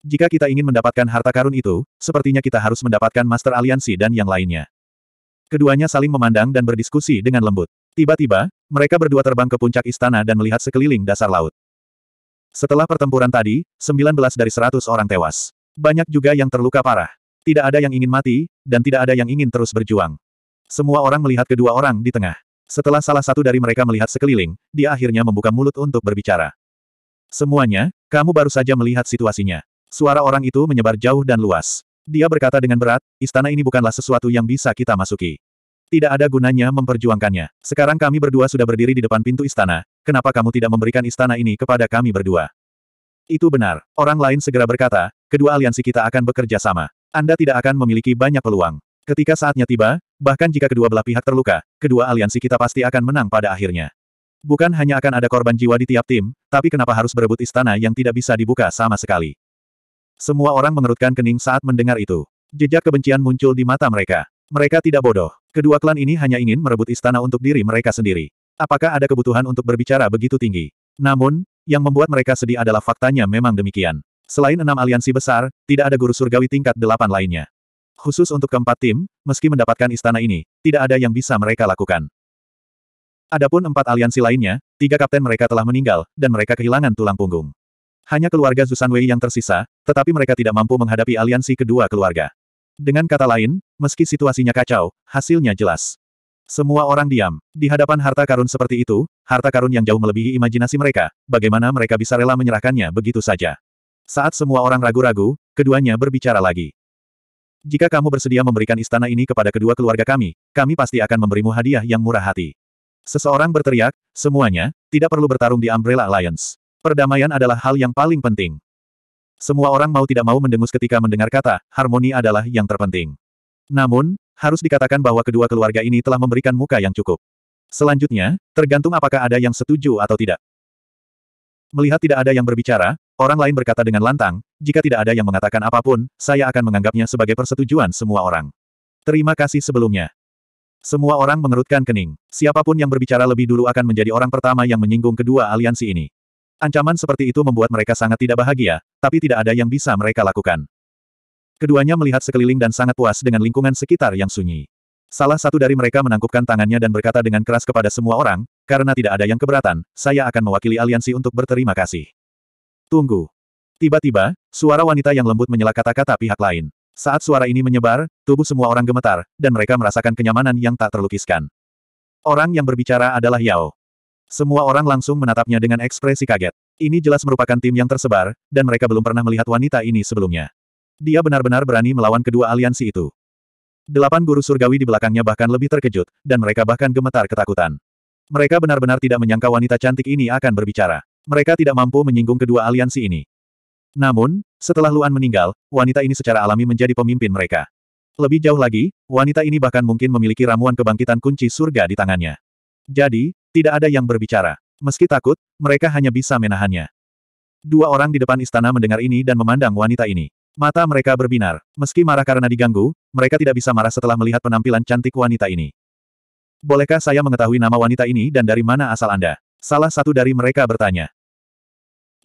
A: Jika kita ingin mendapatkan harta karun itu, sepertinya kita harus mendapatkan Master Aliansi dan yang lainnya. Keduanya saling memandang dan berdiskusi dengan lembut. Tiba-tiba, mereka berdua terbang ke puncak istana dan melihat sekeliling dasar laut. Setelah pertempuran tadi, 19 dari 100 orang tewas. Banyak juga yang terluka parah. Tidak ada yang ingin mati, dan tidak ada yang ingin terus berjuang. Semua orang melihat kedua orang di tengah. Setelah salah satu dari mereka melihat sekeliling, dia akhirnya membuka mulut untuk berbicara. Semuanya, kamu baru saja melihat situasinya. Suara orang itu menyebar jauh dan luas. Dia berkata dengan berat, istana ini bukanlah sesuatu yang bisa kita masuki. Tidak ada gunanya memperjuangkannya. Sekarang kami berdua sudah berdiri di depan pintu istana, kenapa kamu tidak memberikan istana ini kepada kami berdua? Itu benar. Orang lain segera berkata, kedua aliansi kita akan bekerja sama. Anda tidak akan memiliki banyak peluang. Ketika saatnya tiba, bahkan jika kedua belah pihak terluka, kedua aliansi kita pasti akan menang pada akhirnya. Bukan hanya akan ada korban jiwa di tiap tim, tapi kenapa harus berebut istana yang tidak bisa dibuka sama sekali. Semua orang mengerutkan kening saat mendengar itu. Jejak kebencian muncul di mata mereka. Mereka tidak bodoh. Kedua klan ini hanya ingin merebut istana untuk diri mereka sendiri. Apakah ada kebutuhan untuk berbicara begitu tinggi? Namun, yang membuat mereka sedih adalah faktanya memang demikian. Selain enam aliansi besar, tidak ada guru surgawi tingkat delapan lainnya. Khusus untuk keempat tim, meski mendapatkan istana ini, tidak ada yang bisa mereka lakukan. Adapun empat aliansi lainnya, tiga kapten mereka telah meninggal, dan mereka kehilangan tulang punggung. Hanya keluarga Zusan Wei yang tersisa, tetapi mereka tidak mampu menghadapi aliansi kedua keluarga. Dengan kata lain, meski situasinya kacau, hasilnya jelas. Semua orang diam. Di hadapan harta karun seperti itu, harta karun yang jauh melebihi imajinasi mereka, bagaimana mereka bisa rela menyerahkannya begitu saja. Saat semua orang ragu-ragu, keduanya berbicara lagi. Jika kamu bersedia memberikan istana ini kepada kedua keluarga kami, kami pasti akan memberimu hadiah yang murah hati. Seseorang berteriak, semuanya, tidak perlu bertarung di Umbrella Alliance. Perdamaian adalah hal yang paling penting. Semua orang mau tidak mau mendengus ketika mendengar kata, harmoni adalah yang terpenting. Namun, harus dikatakan bahwa kedua keluarga ini telah memberikan muka yang cukup. Selanjutnya, tergantung apakah ada yang setuju atau tidak. Melihat tidak ada yang berbicara, Orang lain berkata dengan lantang, jika tidak ada yang mengatakan apapun, saya akan menganggapnya sebagai persetujuan semua orang. Terima kasih sebelumnya. Semua orang mengerutkan kening. Siapapun yang berbicara lebih dulu akan menjadi orang pertama yang menyinggung kedua aliansi ini. Ancaman seperti itu membuat mereka sangat tidak bahagia, tapi tidak ada yang bisa mereka lakukan. Keduanya melihat sekeliling dan sangat puas dengan lingkungan sekitar yang sunyi. Salah satu dari mereka menangkupkan tangannya dan berkata dengan keras kepada semua orang, karena tidak ada yang keberatan, saya akan mewakili aliansi untuk berterima kasih. Tunggu. Tiba-tiba, suara wanita yang lembut menyela kata-kata pihak lain. Saat suara ini menyebar, tubuh semua orang gemetar, dan mereka merasakan kenyamanan yang tak terlukiskan. Orang yang berbicara adalah Yao. Semua orang langsung menatapnya dengan ekspresi kaget. Ini jelas merupakan tim yang tersebar, dan mereka belum pernah melihat wanita ini sebelumnya. Dia benar-benar berani melawan kedua aliansi itu. Delapan guru surgawi di belakangnya bahkan lebih terkejut, dan mereka bahkan gemetar ketakutan. Mereka benar-benar tidak menyangka wanita cantik ini akan berbicara mereka tidak mampu menyinggung kedua aliansi ini. Namun, setelah Luan meninggal, wanita ini secara alami menjadi pemimpin mereka. Lebih jauh lagi, wanita ini bahkan mungkin memiliki ramuan kebangkitan kunci surga di tangannya. Jadi, tidak ada yang berbicara. Meski takut, mereka hanya bisa menahannya. Dua orang di depan istana mendengar ini dan memandang wanita ini. Mata mereka berbinar. Meski marah karena diganggu, mereka tidak bisa marah setelah melihat penampilan cantik wanita ini. Bolehkah saya mengetahui nama wanita ini dan dari mana asal Anda? Salah satu dari mereka bertanya.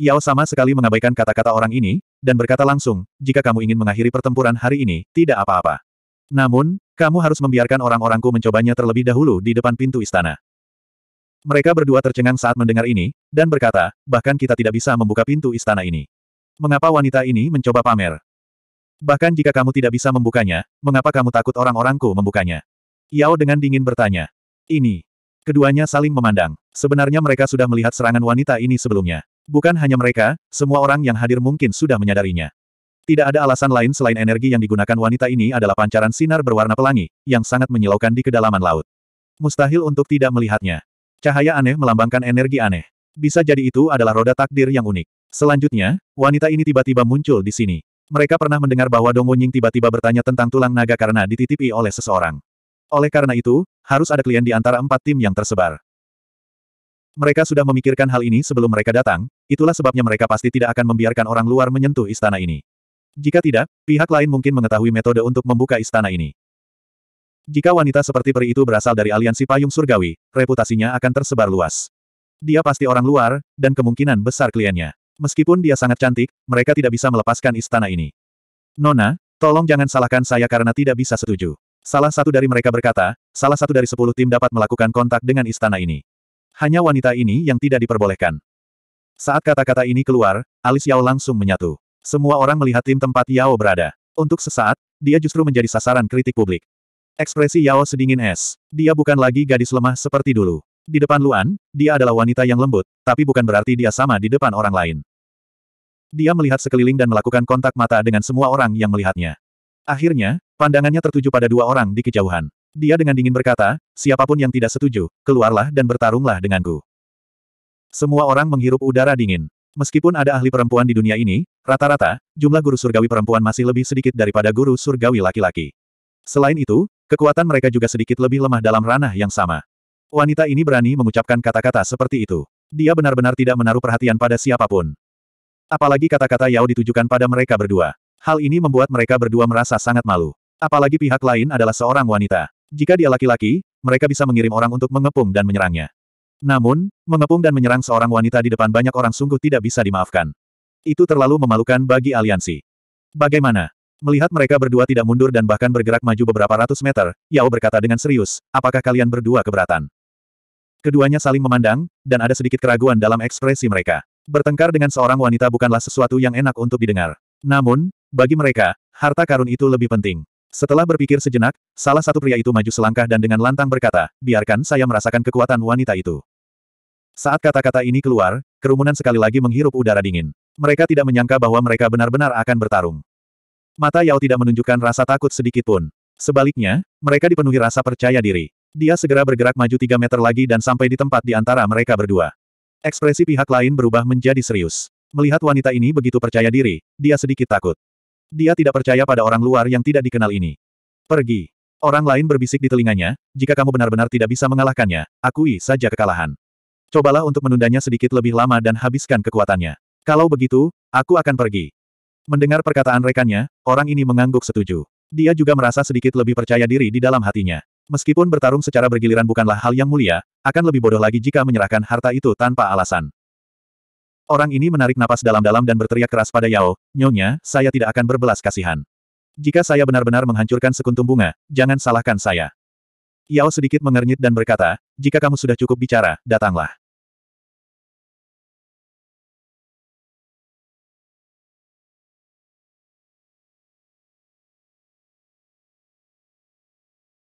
A: Yao sama sekali mengabaikan kata-kata orang ini, dan berkata langsung, jika kamu ingin mengakhiri pertempuran hari ini, tidak apa-apa. Namun, kamu harus membiarkan orang-orangku mencobanya terlebih dahulu di depan pintu istana. Mereka berdua tercengang saat mendengar ini, dan berkata, bahkan kita tidak bisa membuka pintu istana ini. Mengapa wanita ini mencoba pamer? Bahkan jika kamu tidak bisa membukanya, mengapa kamu takut orang-orangku membukanya? Yao dengan dingin bertanya. Ini. Keduanya saling memandang. Sebenarnya mereka sudah melihat serangan wanita ini sebelumnya. Bukan hanya mereka, semua orang yang hadir mungkin sudah menyadarinya. Tidak ada alasan lain selain energi yang digunakan wanita ini adalah pancaran sinar berwarna pelangi, yang sangat menyilaukan di kedalaman laut. Mustahil untuk tidak melihatnya. Cahaya aneh melambangkan energi aneh. Bisa jadi itu adalah roda takdir yang unik. Selanjutnya, wanita ini tiba-tiba muncul di sini. Mereka pernah mendengar bahwa Dong Wenying tiba-tiba bertanya tentang tulang naga karena dititipi oleh seseorang. Oleh karena itu, harus ada klien di antara empat tim yang tersebar. Mereka sudah memikirkan hal ini sebelum mereka datang, Itulah sebabnya mereka pasti tidak akan membiarkan orang luar menyentuh istana ini. Jika tidak, pihak lain mungkin mengetahui metode untuk membuka istana ini. Jika wanita seperti peri itu berasal dari aliansi payung surgawi, reputasinya akan tersebar luas. Dia pasti orang luar, dan kemungkinan besar kliennya. Meskipun dia sangat cantik, mereka tidak bisa melepaskan istana ini. Nona, tolong jangan salahkan saya karena tidak bisa setuju. Salah satu dari mereka berkata, salah satu dari sepuluh tim dapat melakukan kontak dengan istana ini. Hanya wanita ini yang tidak diperbolehkan. Saat kata-kata ini keluar, alis Yao langsung menyatu. Semua orang melihat tim tempat Yao berada. Untuk sesaat, dia justru menjadi sasaran kritik publik. Ekspresi Yao sedingin es. Dia bukan lagi gadis lemah seperti dulu. Di depan Luan, dia adalah wanita yang lembut, tapi bukan berarti dia sama di depan orang lain. Dia melihat sekeliling dan melakukan kontak mata dengan semua orang yang melihatnya. Akhirnya, pandangannya tertuju pada dua orang di kejauhan. Dia dengan dingin berkata, siapapun yang tidak setuju, keluarlah dan bertarunglah denganku. Semua orang menghirup udara dingin. Meskipun ada ahli perempuan di dunia ini, rata-rata, jumlah guru surgawi perempuan masih lebih sedikit daripada guru surgawi laki-laki. Selain itu, kekuatan mereka juga sedikit lebih lemah dalam ranah yang sama. Wanita ini berani mengucapkan kata-kata seperti itu. Dia benar-benar tidak menaruh perhatian pada siapapun. Apalagi kata-kata Yao ditujukan pada mereka berdua. Hal ini membuat mereka berdua merasa sangat malu. Apalagi pihak lain adalah seorang wanita. Jika dia laki-laki, mereka bisa mengirim orang untuk mengepung dan menyerangnya. Namun, mengepung dan menyerang seorang wanita di depan banyak orang sungguh tidak bisa dimaafkan. Itu terlalu memalukan bagi aliansi. Bagaimana? Melihat mereka berdua tidak mundur dan bahkan bergerak maju beberapa ratus meter, Yao berkata dengan serius, apakah kalian berdua keberatan? Keduanya saling memandang, dan ada sedikit keraguan dalam ekspresi mereka. Bertengkar dengan seorang wanita bukanlah sesuatu yang enak untuk didengar. Namun, bagi mereka, harta karun itu lebih penting. Setelah berpikir sejenak, salah satu pria itu maju selangkah dan dengan lantang berkata, biarkan saya merasakan kekuatan wanita itu. Saat kata-kata ini keluar, kerumunan sekali lagi menghirup udara dingin. Mereka tidak menyangka bahwa mereka benar-benar akan bertarung. Mata Yao tidak menunjukkan rasa takut sedikit pun. Sebaliknya, mereka dipenuhi rasa percaya diri. Dia segera bergerak maju tiga meter lagi dan sampai di tempat di antara mereka berdua. Ekspresi pihak lain berubah menjadi serius. Melihat wanita ini begitu percaya diri, dia sedikit takut. Dia tidak percaya pada orang luar yang tidak dikenal ini. Pergi. Orang lain berbisik di telinganya, jika kamu benar-benar tidak bisa mengalahkannya, akui saja kekalahan. Cobalah untuk menundanya sedikit lebih lama dan habiskan kekuatannya. Kalau begitu, aku akan pergi. Mendengar perkataan rekannya, orang ini mengangguk setuju. Dia juga merasa sedikit lebih percaya diri di dalam hatinya. Meskipun bertarung secara bergiliran bukanlah hal yang mulia, akan lebih bodoh lagi jika menyerahkan harta itu tanpa alasan. Orang ini menarik napas dalam-dalam dan berteriak keras pada Yao, Nyonya, saya tidak akan berbelas kasihan. Jika saya benar-benar menghancurkan sekuntum bunga, jangan salahkan saya. Yao sedikit mengernyit dan berkata, jika kamu sudah cukup bicara, datanglah.